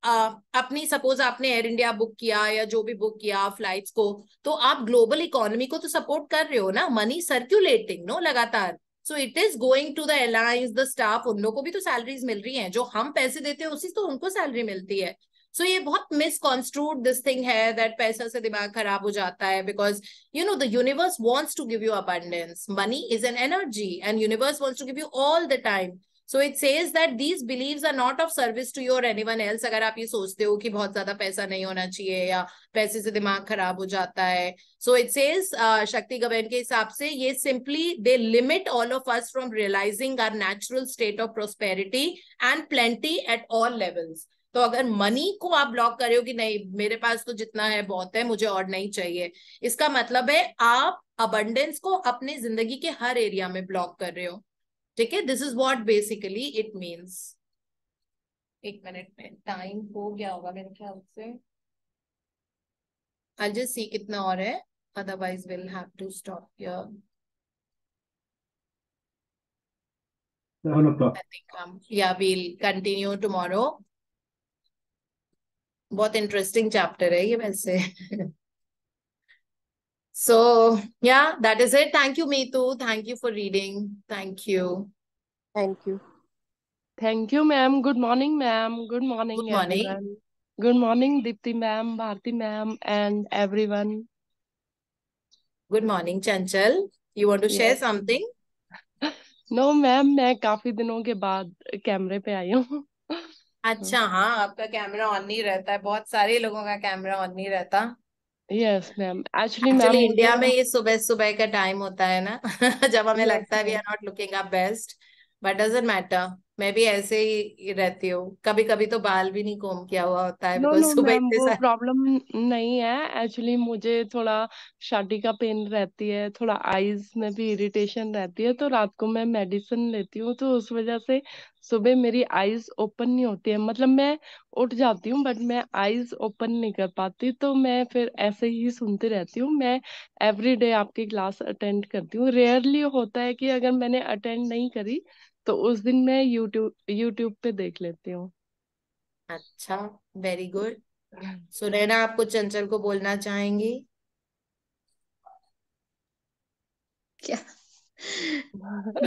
आ, अपनी सपोज आपने एयर इंडिया बुक किया या जो भी बुक किया फ्लाइट्स को तो आप ग्लोबल इकोनॉमी को तो सपोर्ट कर रहे हो ना मनी सर्क्यूलेटिंग नो लगातार so it is going to the airlines the staff उन लोगों को भी तो सैलरीज मिल रही हैं जो हम पैसे देते हैं उसी तो उनको सैलरी मिलती है सो ये बहुत मिसकॉन्स्ट्रूड दिस थिंग है दैट पैसा से दिमाग खराब हो जाता है because you know the universe wants to give you abundance money is an energy and universe wants to give you all the time so it says that these believe are not of service to your anyone else अगर आप ये सोचते हो कि बहुत ज्यादा पैसा नहीं होना चाहिए या पैसे से दिमाग खराब हो जाता है सो इट सेज शक्ति गबैन के हिसाब से ये simply they limit all of us from realising our natural state of prosperity and plenty at all levels तो अगर मनी को आप ब्लॉक कर रहे हो कि नहीं मेरे पास तो जितना है बहुत है मुझे और नहीं चाहिए इसका मतलब है आप अबंडेंस को अपने जिंदगी के हर एरिया में ब्लॉक कर रहे हो ठीक है this is what basically it means एक मिनट में टाइम हो गया होगा मेरे ख्याल से I'll just see कितना और है otherwise we'll have to stop here. Seven o'clock. I think um, yeah, we'll continue tomorrow. बहुत इंटरेस्टिंग चैप्टर है ये वैसे so yeah that is it thank you Meetu thank you for reading thank you thank you thank you ma'am good morning ma'am good morning good morning good morning Deepti ma'am Bharti ma'am and everyone good morning Chanchal you want to share something no ma'am मैं काफी दिनों के बाद कैमरे पे आई हूँ हम्म। अच्छा हाँ आपका कैमरा ऑन नहीं रहता है बहुत सारे लोगों का कैमरा ऑन नहीं रहता yes ma'am actually ma'am India में ये सुबह सुबह का टाइम होता है ना जब हमें yes, लगता है we are not looking up best but doesn't matter मैं भी ऐसे ही रहती हूँ कभी कभी तो बाल भी नहीं कोम किया हुआ होता है नो बिकॉज सुबह मैम इतने वो सारे प्रॉब्लम नहीं है एक्चुअली मुझे थोड़ा शादी का पेन रहती है थोड़ा आईज में भी इरिटेशन रहती है तो रात को मैं मेडिसिन लेती हूँ तो उस वजह से सुबह मेरी आईज ओपन नहीं होती है मतलब मैं उठ जाती हूँ बट मैं आईज ओपन नहीं कर पाती तो मैं फिर ऐसे ही सुनती रहती हूँ मैं एवरी डे आपकी क्लास अटेंड करती हूँ रेयरली होता है कि अगर मैंने अटेंड नहीं करी तो उस दिन मैं यूट्यूब यूट्यूब पे देख लेती हूँ अच्छा वेरी गुड सुनैना आपको चंचल को बोलना चाहेंगी क्या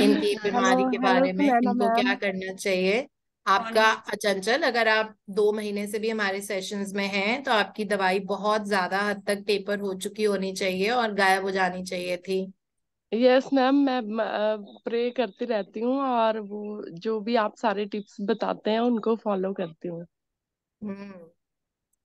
इनकी बीमारी के बारे में इनको क्या करना चाहिए आपका अचंचल अगर आप दो महीने से भी हमारे सेशंस में हैं तो आपकी दवाई बहुत ज्यादा हद तक टेपर हो चुकी होनी चाहिए और गायब हो जानी चाहिए थी यस मैम मैं प्रे करती रहती हूँ और वो जो भी आप सारे टिप्स बताते हैं उनको फॉलो करती हूँ hmm.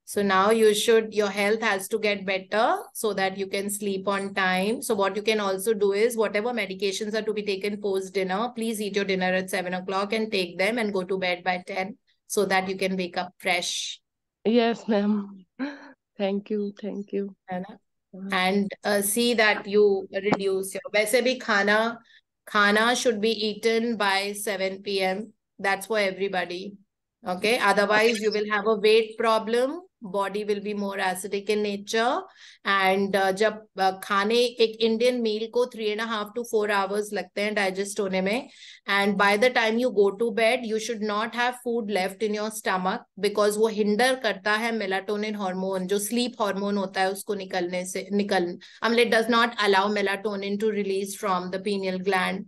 So now you should, your health has to get better so that you can sleep on time. So what you can also do is whatever medications are to be taken post dinner, please eat your dinner at seven o'clock and take them and go to bed by 10 so that you can wake up fresh. Yes, ma'am. Thank you. Thank you. Anna? and uh, see that you reduce your वैसे भी खाना खाना should be eaten by 7 p.m. that's for everybody okay otherwise you will have a weight problem body will be more acidic in nature and जब uh, खाने एक Indian meal को three and half to four hours लगते हैं digest होने में and by the time you go to bed you should not have food left in your stomach because वो hinder करता है मेलाटोनिन हार्मोन जो स्लीप हॉर्मोन होता है उसको निकलने से निकल अमले does not allow melatonin to release from the pineal gland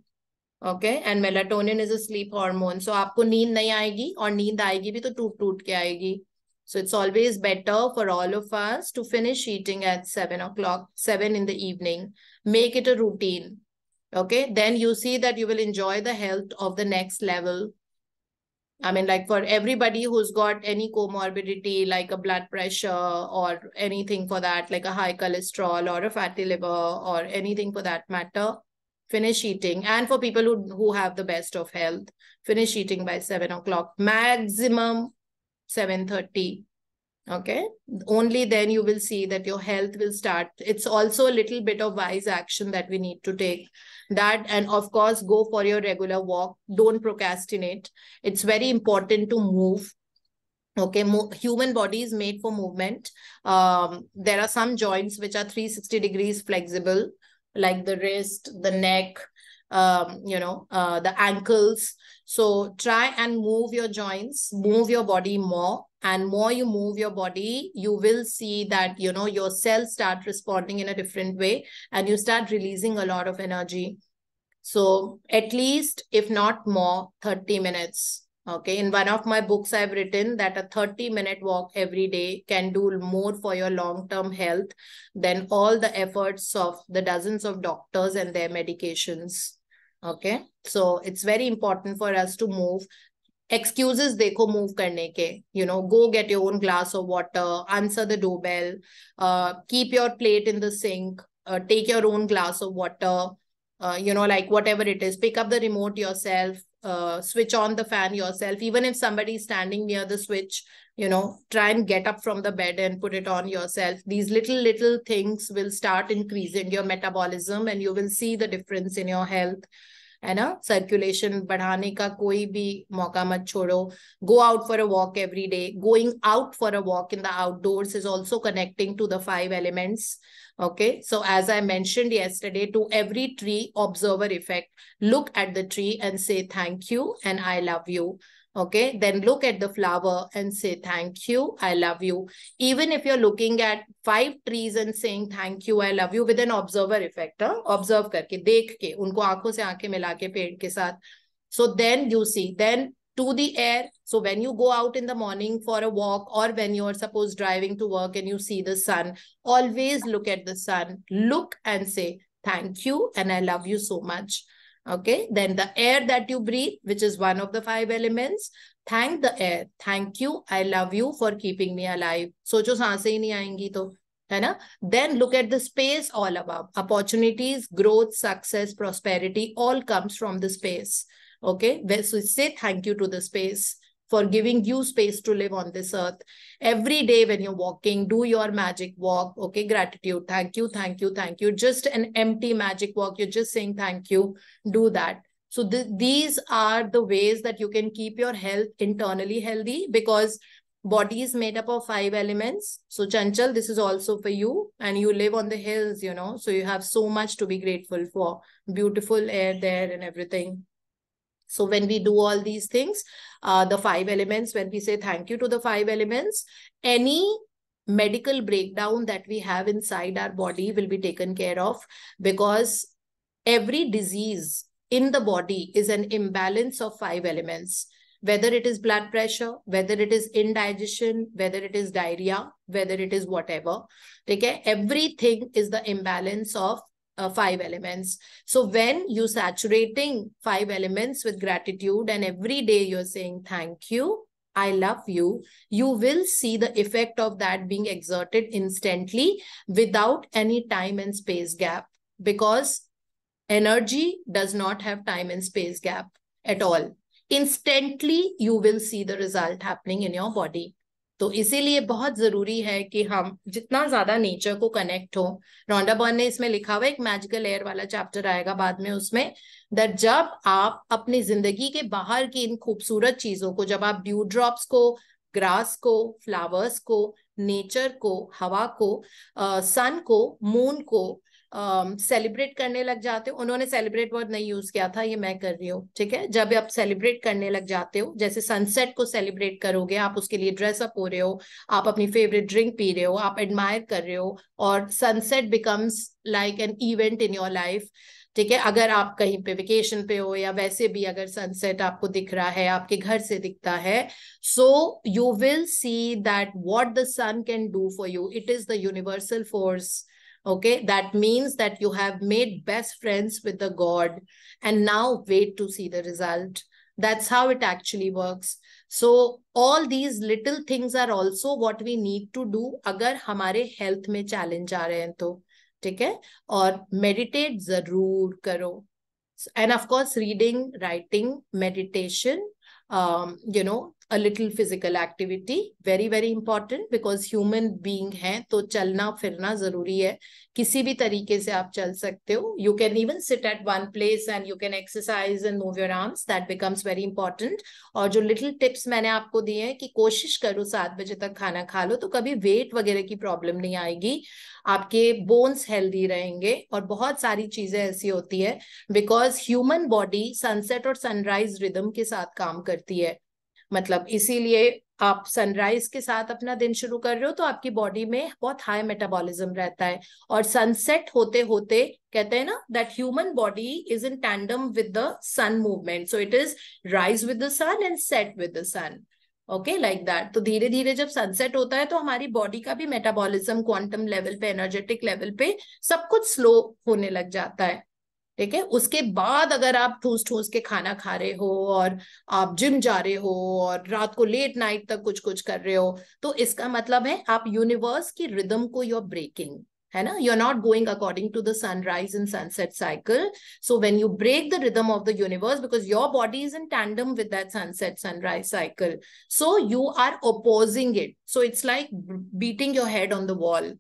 okay and melatonin is a sleep hormone so आपको नींद नहीं आएगी और नींद आएगी भी तो टूट टूट के आएगी So it's always better for all of us to finish eating at 7 o'clock, 7 in the evening. Make it a routine. Okay. Then you see that you will enjoy the health of the next level. I mean, like for everybody who's got any comorbidity, like a blood pressure or anything for that, like a high cholesterol or a fatty liver or anything for that matter, finish eating. And for people who, who have the best of health, finish eating by 7 o'clock. Maximum 7.30. Okay. Only then you will see that your health will start. It's also a little bit of wise action that we need to take that. And of course, go for your regular walk. Don't procrastinate. It's very important to move okay Mo human body is made for movement um, there are some joints which are 360 degrees flexible like the wrist the neck um, you know, uh, the ankles. So try and move your joints, move your body more. And more you move your body, you will see that, you know, your cells start responding in a different way and you start releasing a lot of energy. So at least, if not more, 30 minutes Okay, in one of my books, I've written that a 30 minute walk every day can do more for your long term health than all the efforts of the dozens of doctors and their medications. Okay, so it's very important for us to move. Excuses they देखो move करने के you know go get your own glass of water answer the doorbell uh, keep your plate in the sink uh, take your own glass of water uh, you know like whatever it is pick up the remote yourself uh, switch on the fan yourself. Even if somebody is standing near the switch, you know, try and get up from the bed and put it on yourself. These little, little things will start increasing your metabolism and you will see the difference in your health. and a circulation. Badhane ka koi bhi मौका mat chodo. Go out for a walk every day. Going out for a walk in the outdoors is also connecting to the five elements. Okay, so as I mentioned yesterday, to every tree, observer effect. Look at the tree and say thank you and I love you. Okay, then look at the flower and say thank you, I love you. Even if you're looking at five trees and saying thank you, I love you with an observer effect, huh? observe करके देख के उनको आंखों से आंखें मिला पेड़ के साथ. So then you see, then to the air. So when you go out in the morning for a walk or when you're supposed driving to work and you see the sun, always look at the sun, look and say, thank you and I love you so much. Okay. Then the air that you breathe, which is one of the five elements, thank the air. Thank you. I love you for keeping me alive. So, सांसें ही नहीं आएंगी तो है then look at the space all all Opportunities, growth, success, prosperity, all comes from the space. Okay, so say thank you to the space for giving you space to live on this earth. Every day when you're walking, do your magic walk. Okay, gratitude. Thank you, thank you, thank you. Just an empty magic walk. You're just saying thank you. Do that. So th these are the ways that you can keep your health internally healthy because body is made up of five elements. So Chanchal, this is also for you and you live on the hills, you know, so you have so much to be grateful for. Beautiful air there and everything. So when we do all these things, uh, the five elements, when we say thank you to the five elements, any medical breakdown that we have inside our body will be taken care of because every disease in the body is an imbalance of five elements whether it is blood pressure whether it is indigestion whether it is diarrhea whether it is whatever okay everything is the imbalance of uh, five elements. So when you saturating five elements with gratitude and every day you're saying thank you, I love you, you will see the effect of that being exerted instantly without any time and space gap because energy does not have time and space gap at all. Instantly, you will see the result happening in your body. तो इसीलिए बहुत जरूरी है कि हम जितना ज्यादा nature को कनेक्ट हो रोंडा बर्न ने इसमें लिखा हुआ एक मैजिकल एयर वाला चैप्टर आएगा बाद में उसमें दैट जब आप अपनी जिंदगी के बाहर की इन खूबसूरत चीजों को जब आप ड्यू ड्रॉप्स को ग्रास को फ्लावर्स को नेचर को हवा को सन uh, को मून को सेलिब्रेट करने लग जाते हो उन्होंने सेलिब्रेट वर्ड नहीं यूज किया था ये मैं कर रही हूँ ठीक है जब आप सेलिब्रेट करने लग जाते हो जैसे सनसेट को सेलिब्रेट करोगे आप उसके लिए ड्रेसअप हो रहे हो आप अपनी फेवरेट ड्रिंक पी रहे हो आप एडमायर कर रहे हो और sunset becomes like an event in your life ठीक है अगर आप कहीं पे वेकेशन पे हो या वैसे भी अगर सनसेट आपको दिख रहा है आपके घर से दिखता है so you will see that what the sun can do for you it is the universal force Okay, that means that you have made best friends with the God and now wait to see the result. That's how it actually works. So all these little things are also what we need to do agar hamare health में challenge आ रहे हैं तो ठीक meditate जरूर karo, and of course reading writing meditation um, you know a little physical activity very very important because human being हैं तो चलना फिरना जरूरी है किसी भी तरीके से आप चल सकते हो you can even sit at one place and you can exercise and move your arms that becomes very important और जो little tips मैंने आपको दिए हैं कि कोशिश करो सात बजे तक खाना खा लो तो कभी वेट वगैरह की प्रॉब्लम नहीं आएगी आपके बोन्स हेल्दी रहेंगे और बहुत सारी चीजें ऐसी होती है बिकॉज ह्यूमन बॉडी सनसेट और सनराइज रिदम के साथ काम करती है मतलब इसीलिए आप सनराइज के साथ अपना दिन शुरू कर रहे हो तो आपकी बॉडी में बहुत हाई मेटाबॉलिज्म रहता है और सनसेट होते होते कहते हैं ना that human body is in tandem with the sun movement so it is rise with the sun and set with the sun okay like that तो धीरे धीरे जब सनसेट होता है तो हमारी बॉडी का भी मेटाबॉलिज्म क्वांटम लेवल पे एनर्जेटिक लेवल पे सब कुछ स्लो होने लग जाता है ठीक है उसके बाद अगर आप ठूस ठूस के खाना खा रहे हो और आप जिम जा रहे हो और रात को लेट नाइट तक कुछ कुछ कर रहे हो तो इसका मतलब है आप यूनिवर्स की रिदम को आर ब्रेकिंग है ना you are not going according to the sunrise and sunset cycle so when you break the rhythm of the universe because your body is in tandem with that sunset sunrise cycle so you are opposing it so it's like beating your head on the wall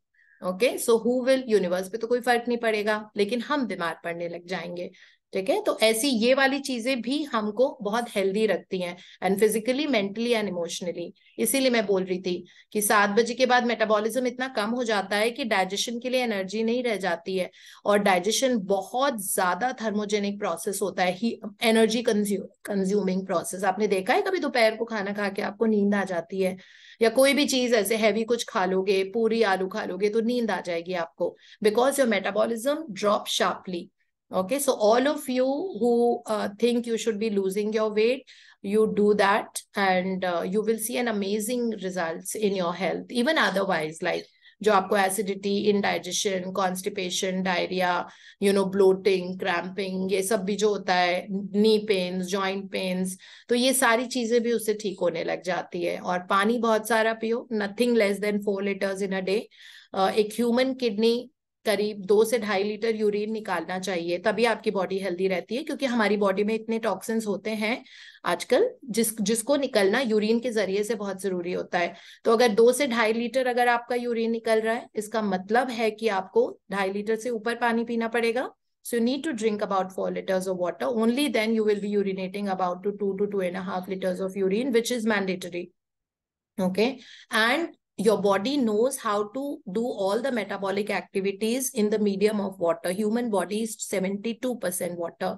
okay so who will universe पे तो कोई फर्क नहीं पड़ेगा लेकिन हम बीमार पड़ने लग जाएंगे ठीक है तो ऐसी ये वाली चीजें भी हमको बहुत हेल्दी रखती हैं and physically mentally and emotionally इसीलिए मैं बोल रही थी कि सात बजे के बाद मेटाबॉलिज्म इतना कम हो जाता है कि डाइजेशन के लिए एनर्जी नहीं रह जाती है और डाइजेशन बहुत ज्यादा थर्मोजेनिक प्रोसेस होता है ही एनर्जी कंज्यूमिंग प्रोसेस आपने देखा है कभी दोपहर को खाना खा के आपको नींद आ जाती है या कोई भी चीज ऐसे हैवी कुछ खा लोगे पूरी आलू खा लोगे तो नींद आ जाएगी आपको because your metabolism drop sharply okay so all of you who think you should be losing your weight you do that and you will see an amazing result in your health even otherwise like जो आपको acidity indigestion constipation diarrhoea you know bloating cramping ये सब भी जो होता है नी pens joint pens तो ये सारी चीजें भी उससे ठीक होने लग जाती है और पानी बहुत सारा पियो nothing less than four litres in a day एक ह्यूमन किडनी करीब दो से ढाई लीटर यूरिन निकालना चाहिए तभी आपकी बॉडी हेल्दी रहती है क्योंकि हमारी बॉडी में इतने टॉक्सिन्स होते हैं आजकल जिस जिसको निकलना यूरिन के जरिए से बहुत जरूरी होता है तो अगर दो से ढाई लीटर अगर आपका यूरिन निकल रहा है इसका मतलब है कि आपको ढाई लीटर से ऊपर पानी पीना पड़ेगा so you need to drink about four litres of water only then you will be urinating about two two two two and half half of urine which is mandatory okay and your body knows how to do all the metabolic activities in the medium of water human body is 72% water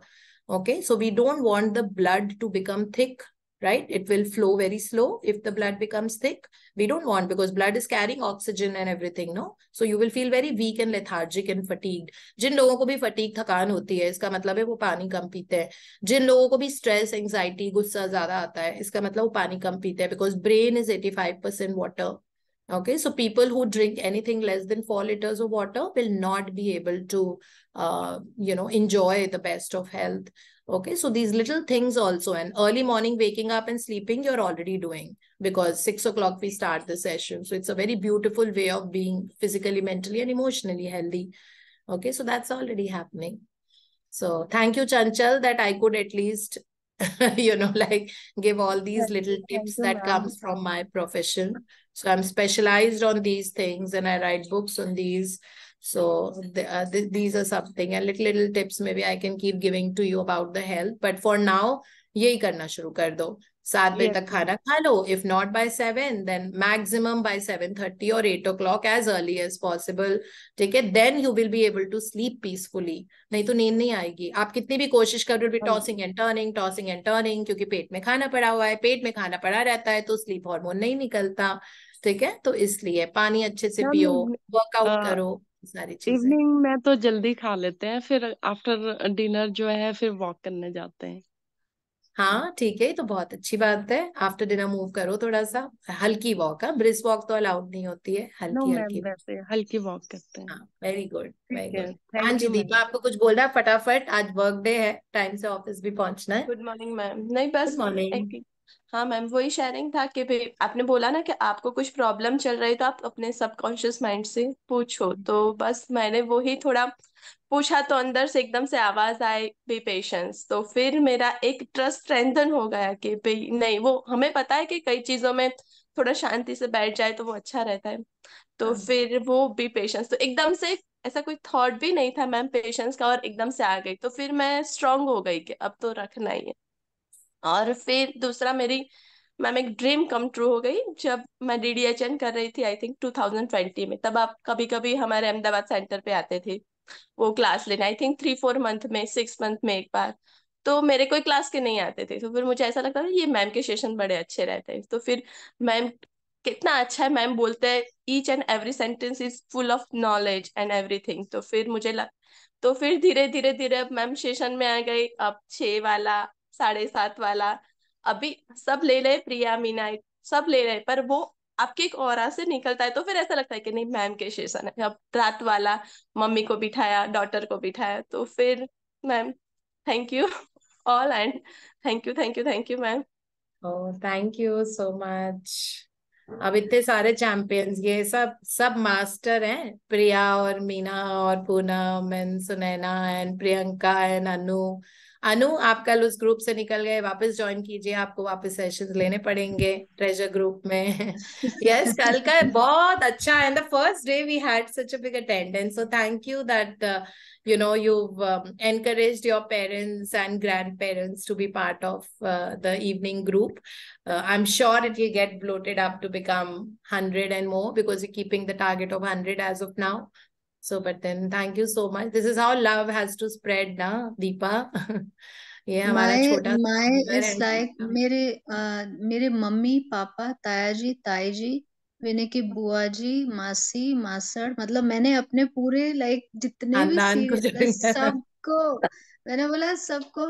okay so we don't want the blood to become thick right it will flow very slow if the blood becomes thick we don't want because blood is carrying oxygen and everything no so you will feel very weak and lethargic and fatigued जिन लोगों को भी fatigue थकान होती है इसका मतलब है वो पानी कम पीते हैं जिन लोगों को भी stress anxiety गुस्सा ज्यादा आता है इसका मतलब वो पानी कम पीते हैं because brain is 85% water Okay, so people who drink anything less than four liters of water will not be able to, uh, you know, enjoy the best of health. Okay, so these little things also, and early morning waking up and sleeping, you're already doing because six o'clock we start the session. So it's a very beautiful way of being physically, mentally, and emotionally healthy. Okay, so that's already happening. So thank you, Chanchal, that I could at least, you know, like give all these little tips that comes from my profession. So I'm specialized on these things and I write books on these. So the, uh, th these are something and little little tips maybe I can keep giving to you about the health. But for now, यही करना शुरू कर दो सात बजे तक खाना खा लो if not by seven then maximum by seven thirty और eight o'clock as early as possible ठीक है then you will be able to sleep peacefully नहीं तो नींद नहीं आएगी आप कितनी भी कोशिश करो be tossing and turning tossing and turning क्योंकि पेट में खाना पड़ा हुआ है पेट में खाना पड़ा रहता है तो स्लीप हॉर्मोन नहीं निकलता ठीक है तो इसलिए पानी अच्छे से पियो वर्कआउट करो सारी चीजें इवनिंग में तो जल्दी खा लेते हैं फिर आफ्टर डिनर जो है फिर वॉक करने जाते हैं हाँ ठीक है तो बहुत अच्छी बात है आफ्टर डिनर मूव करो थोड़ा सा हल्की वॉक है ब्रिस वॉक तो अलाउड नहीं होती है हल्की no, हल्की वैसे हल्की वॉक करते हैं हाँ वेरी गुड वेरी गुड हाँ जी दीपा आपको कुछ बोल रहा है फटाफट आज वर्क डे है टाइम से ऑफिस भी पहुंचना है गुड मॉर्निंग मैम नहीं बस मॉर्निंग हाँ मैम वही शेयरिंग था कि भाई आपने बोला ना कि आपको कुछ प्रॉब्लम चल रही तो आप अपने सबकॉन्शियस माइंड से पूछो हम्म। तो बस मैंने वो ही थोड़ा पूछा तो अंदर से एकदम से आवाज आई बी पेशेंस तो फिर मेरा एक ट्रस्ट स्ट्रेंथन हो गया कि भाई नहीं वो हमें पता है कि कई चीजों में थोड़ा शांति से बैठ जाए तो वो अच्छा रहता है तो हाँ। फिर वो बी पेशेंस तो एकदम से ऐसा कोई थॉट भी नहीं था मैम पेशेंस का और एकदम से आ गई तो फिर मैं स्ट्रांग हो गई कि अब तो रखना ही है और फिर दूसरा मेरी मैम एक ड्रीम कम ट्रू हो गई जब मैं डी डी एच एन कर रही थी I think two thousand twenty में तब आप कभी कभी हमारे अहमदाबाद सेंटर पे आते थे वो क्लास लेने I think three four month में सिक्स मंथ में एक बार तो मेरे कोई क्लास के नहीं आते थे तो फिर मुझे ऐसा लगता था ये मैम के सेशन बड़े अच्छे रहते हैं तो फिर मैम कितना अच्छा है मैम बोलते हैं each and every sentence is full of knowledge and everything तो फिर मुझे लग तो फिर धीरे धीरे धीरे मैम सेशन में आ गई अब छः वाला साढ़े सात वाला अभी सब ले रहे प्रिया मीना सब ले रहे पर वो आपके एक और से निकलता है तो फिर ऐसा लगता है कि नहीं मैम के शेषन है अब रात वाला मम्मी को बिठाया डॉटर को बिठाया तो फिर ma'am thank you all and thank you thank you thank you ma'am thank you so much अब इतने सारे चैंपियंस ये सब सब मास्टर हैं प्रिया और मीना और Poonam and Sunaina and Priyanka and Anu Anu आप कल उस ग्रुप से निकल गए वापस ज्वाइन कीजिए आपको वापस सेशंस लेने पड़ेंगे ट्रेजर ग्रुप में यस yes, कल का बहुत अच्छा and the first day we had such a big attendance so thank you that you know you encourage your parents and grandparents to be part of the evening group I am sure it you get bloated up to become hundred and more because you keeping the target of hundred as of now So, but then thank you so much. This is how love has to spread, na Deepa. ये हमारा छोटा my it's like मेरे आ, मेरे mummy papa ताया जी ताई जी मैंने की बुआ जी मासी मासर मतलब मैंने अपने पूरे लाइक जितने भी सबको मैंने बोला सबको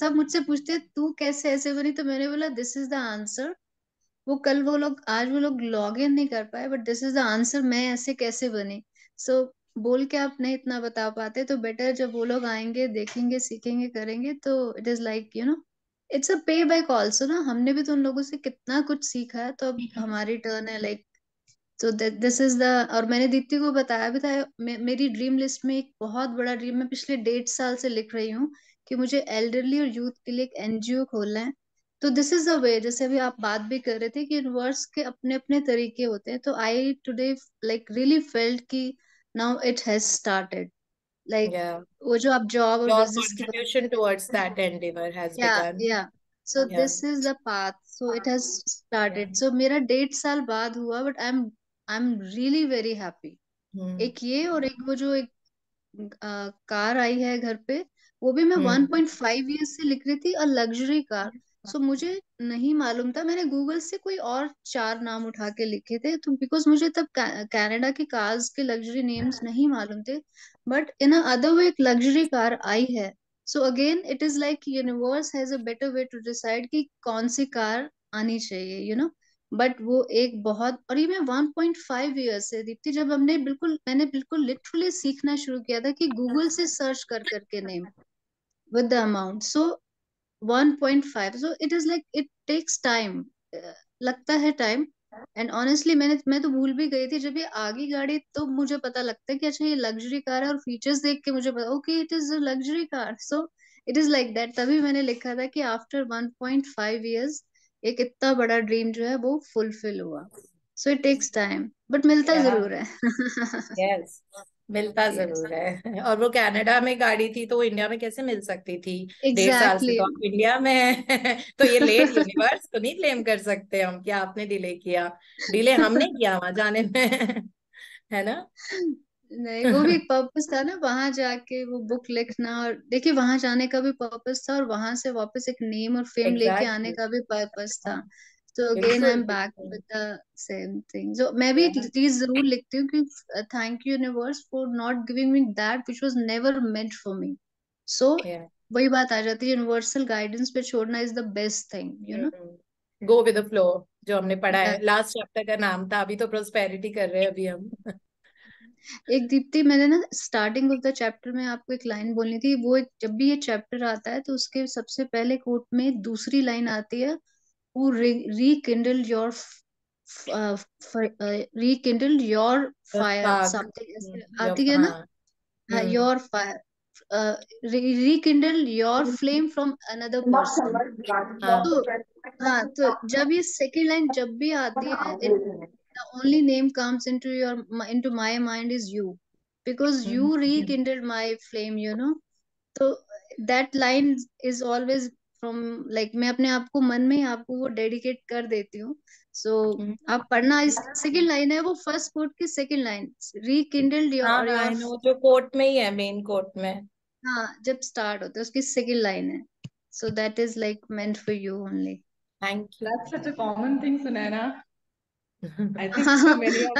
सब मुझसे पूछते तू कैसे ऐसे बनी तो मैंने बोला दिस इज द आंसर वो कल वो लोग आज वो लोग लॉग इन नहीं कर पाए but this is the answer मैं ऐसे कैसे बनी सो so, बोल के आप नहीं इतना बता पाते तो बेटर जब वो लोग आएंगे देखेंगे सीखेंगे करेंगे तो it is like you know it's a payback also ना हमने भी तो उन लोगों से कितना कुछ सीखा है तो अब हमारी टर्न है लाइक तो दिस इज द और मैंने दीप्ति को बताया भी था मे, मेरी ड्रीम लिस्ट में एक बहुत बड़ा ड्रीम मैं पिछले डेढ़ साल से लिख रही हूँ कि मुझे एल्डरली और यूथ के लिए एक एनजीओ खोलना है तो दिस इज द वे जैसे अभी आप बात भी कर रहे थे कि यूनिवर्स के अपने अपने तरीके होते हैं तो I today like really felt कि now it has started like yeah. wo jo ab job or your contribution towards that endeavor has yeah, begun yeah so yeah. this is the path so it has started yeah. so mera date साल baad hua but I'm I'm really very happy hmm. एक ये और एक वो जो एक car आई है घर पे वो भी मैं hmm. 1.5 इयर्स से लिख रही थी a luxury car so so, मुझे नहीं मालूम था मैंने गूगल से कोई और चार नाम उठा के लिखे थे तो बिकॉज मुझे तब कनाडा के कार्स के लग्जरी नेम्स हाँ। नहीं मालूम थे बट इन अदर वे एक लग्जरी कार आई है so again it is like universe has a better way to decide कि कौन सी कार आनी चाहिए you you know know? But वो एक बहुत और ये मैं वन पॉइंट फाइव से दीप्ति जब हमने बिल्कुल मैंने बिल्कुल लिटरली सीखना शुरू किया था कि गूगल से सर्च कर करके name with the amount so 1.5 so it is like it takes time uh, लगता है टाइम एंड ऑनेस्टली मैंने मैं तो भूल भी गई थी जब ये आगे गाड़ी तो मुझे पता लगता है कि अच्छा ये लग्जरी कार है और फीचर्स देख के मुझे पता okay it is a luxury car so it is like that तभी मैंने लिखा था कि आफ्टर 1.5 इयर्स एक इतना बड़ा ड्रीम जो है वो फुलफिल हुआ so it takes time but मिलता yeah. जरूर है yes. मिलता जरूर है और वो कनाडा में गाड़ी थी तो वो इंडिया में कैसे मिल सकती थी exactly. डेढ़ साल से तो इंडिया में तो ये लेट यूनिवर्स को नहीं ब्लेम कर सकते हम कि आपने डिले किया डिले हमने किया वहां जाने में है ना नहीं वो भी पर्पस था ना वहां जाके वो बुक लिखना और देखिए वहां जाने का भी पर्पस था और वहां से वापस एक नेम और फेम exactly. लेके आने का भी पर्पस था तो again I am back with the same thing so मैं भी एटलीस्ट जरूर लिखती हूँ कि thank you universe for not giving me that which was never meant for me so वही बात आ जाती है यूनिवर्सल गाइडेंस पे छोड़ना is the best thing you know go with the flow जो हमने पढ़ा है लास्ट चैप्टर का नाम था अभी तो प्रोस्पेरिटी कर रहे हैं अभी हम एक दीप्ति मैंने ना स्टार्टिंग ऑफ द चैप्टर में आपको एक लाइन बोलनी थी वो एक जब भी ये चैप्टर आता है तो उसके सबसे पहले कोट में दूसरी लाइन आती है who re rekindled your uh, uh, rekindled your fire something aati hai na uh, mm. your fire uh, re rekindle your mm. flame from another person so हाँ uh, so second line जब भी आती it, the only name comes into your into my mind is you because you mm-hmm. rekindled my flame you know so that line is always from like मैं अपने आप को मन में आपको वो डेडिकेट कर देती हूँ सो so, आप पढ़ना इस सेकंड लाइन है वो फर्स्ट कोर्ट की सेकंड लाइन रिकिंडल्ड योर जो कोट में ही है मेन कोर्ट में हाँ जब स्टार्ट होता है उसकी सेकंड लाइन है so that is like meant for you only thank you that's such a common thing Sunaina I think so many of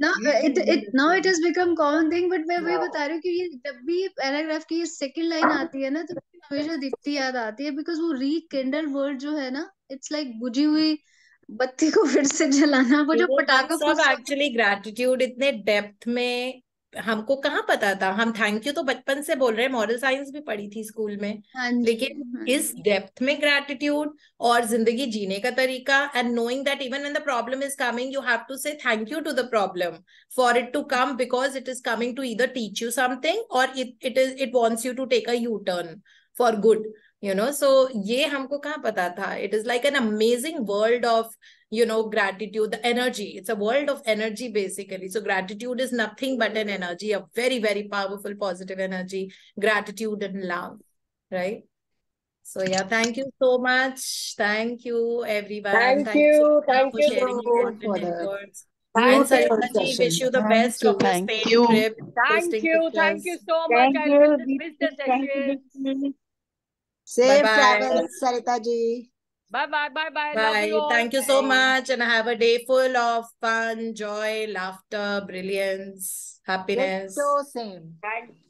no, us. मैं वही बता रही हूँ कि जब भी पैराग्राफ की सेकेंड लाइन आती है ना तो हमेशा दिखती याद आती है बिकॉज वो री रीकिंडल वर्ड जो है ना इट्स लाइक बुझी हुई बत्ती को फिर से जलाना वो जो पटाखा एक्चुअली ग्रेटिट्यूड इतने डेप्थ में हमको कहाँ पता था हम थैंक यू तो बचपन से बोल रहे हैं मॉरल साइंस भी पढ़ी थी स्कूल में हाँ लेकिन हाँ। इस डेप्थ में ग्रेटिट्यूड और जिंदगी जीने का तरीका and knowing that even the problem is coming you have to say thank you to the problem for it to come because it is coming to इधर टीच यू समथिंग और it is it wants you to take a U turn for good you know so ये हमको कहाँ पता था it is like an amazing world of you know gratitude the energy it's a world of energy basically so gratitude is nothing but an energy a very very powerful positive energy gratitude and love right so yeah thank you so much thank you everyone thank, thank you thank you for sharing your words Thank you, Sarita wish you the thank best you. of this Spain trip. Thank you. Pictures. Thank you so much. Thank I will miss the session. Safe travels, Sarita ji. Bye bye. Bye bye. Bye. You Thank you so much. And have a day full of fun, joy, laughter, brilliance, happiness. It's so same. Thank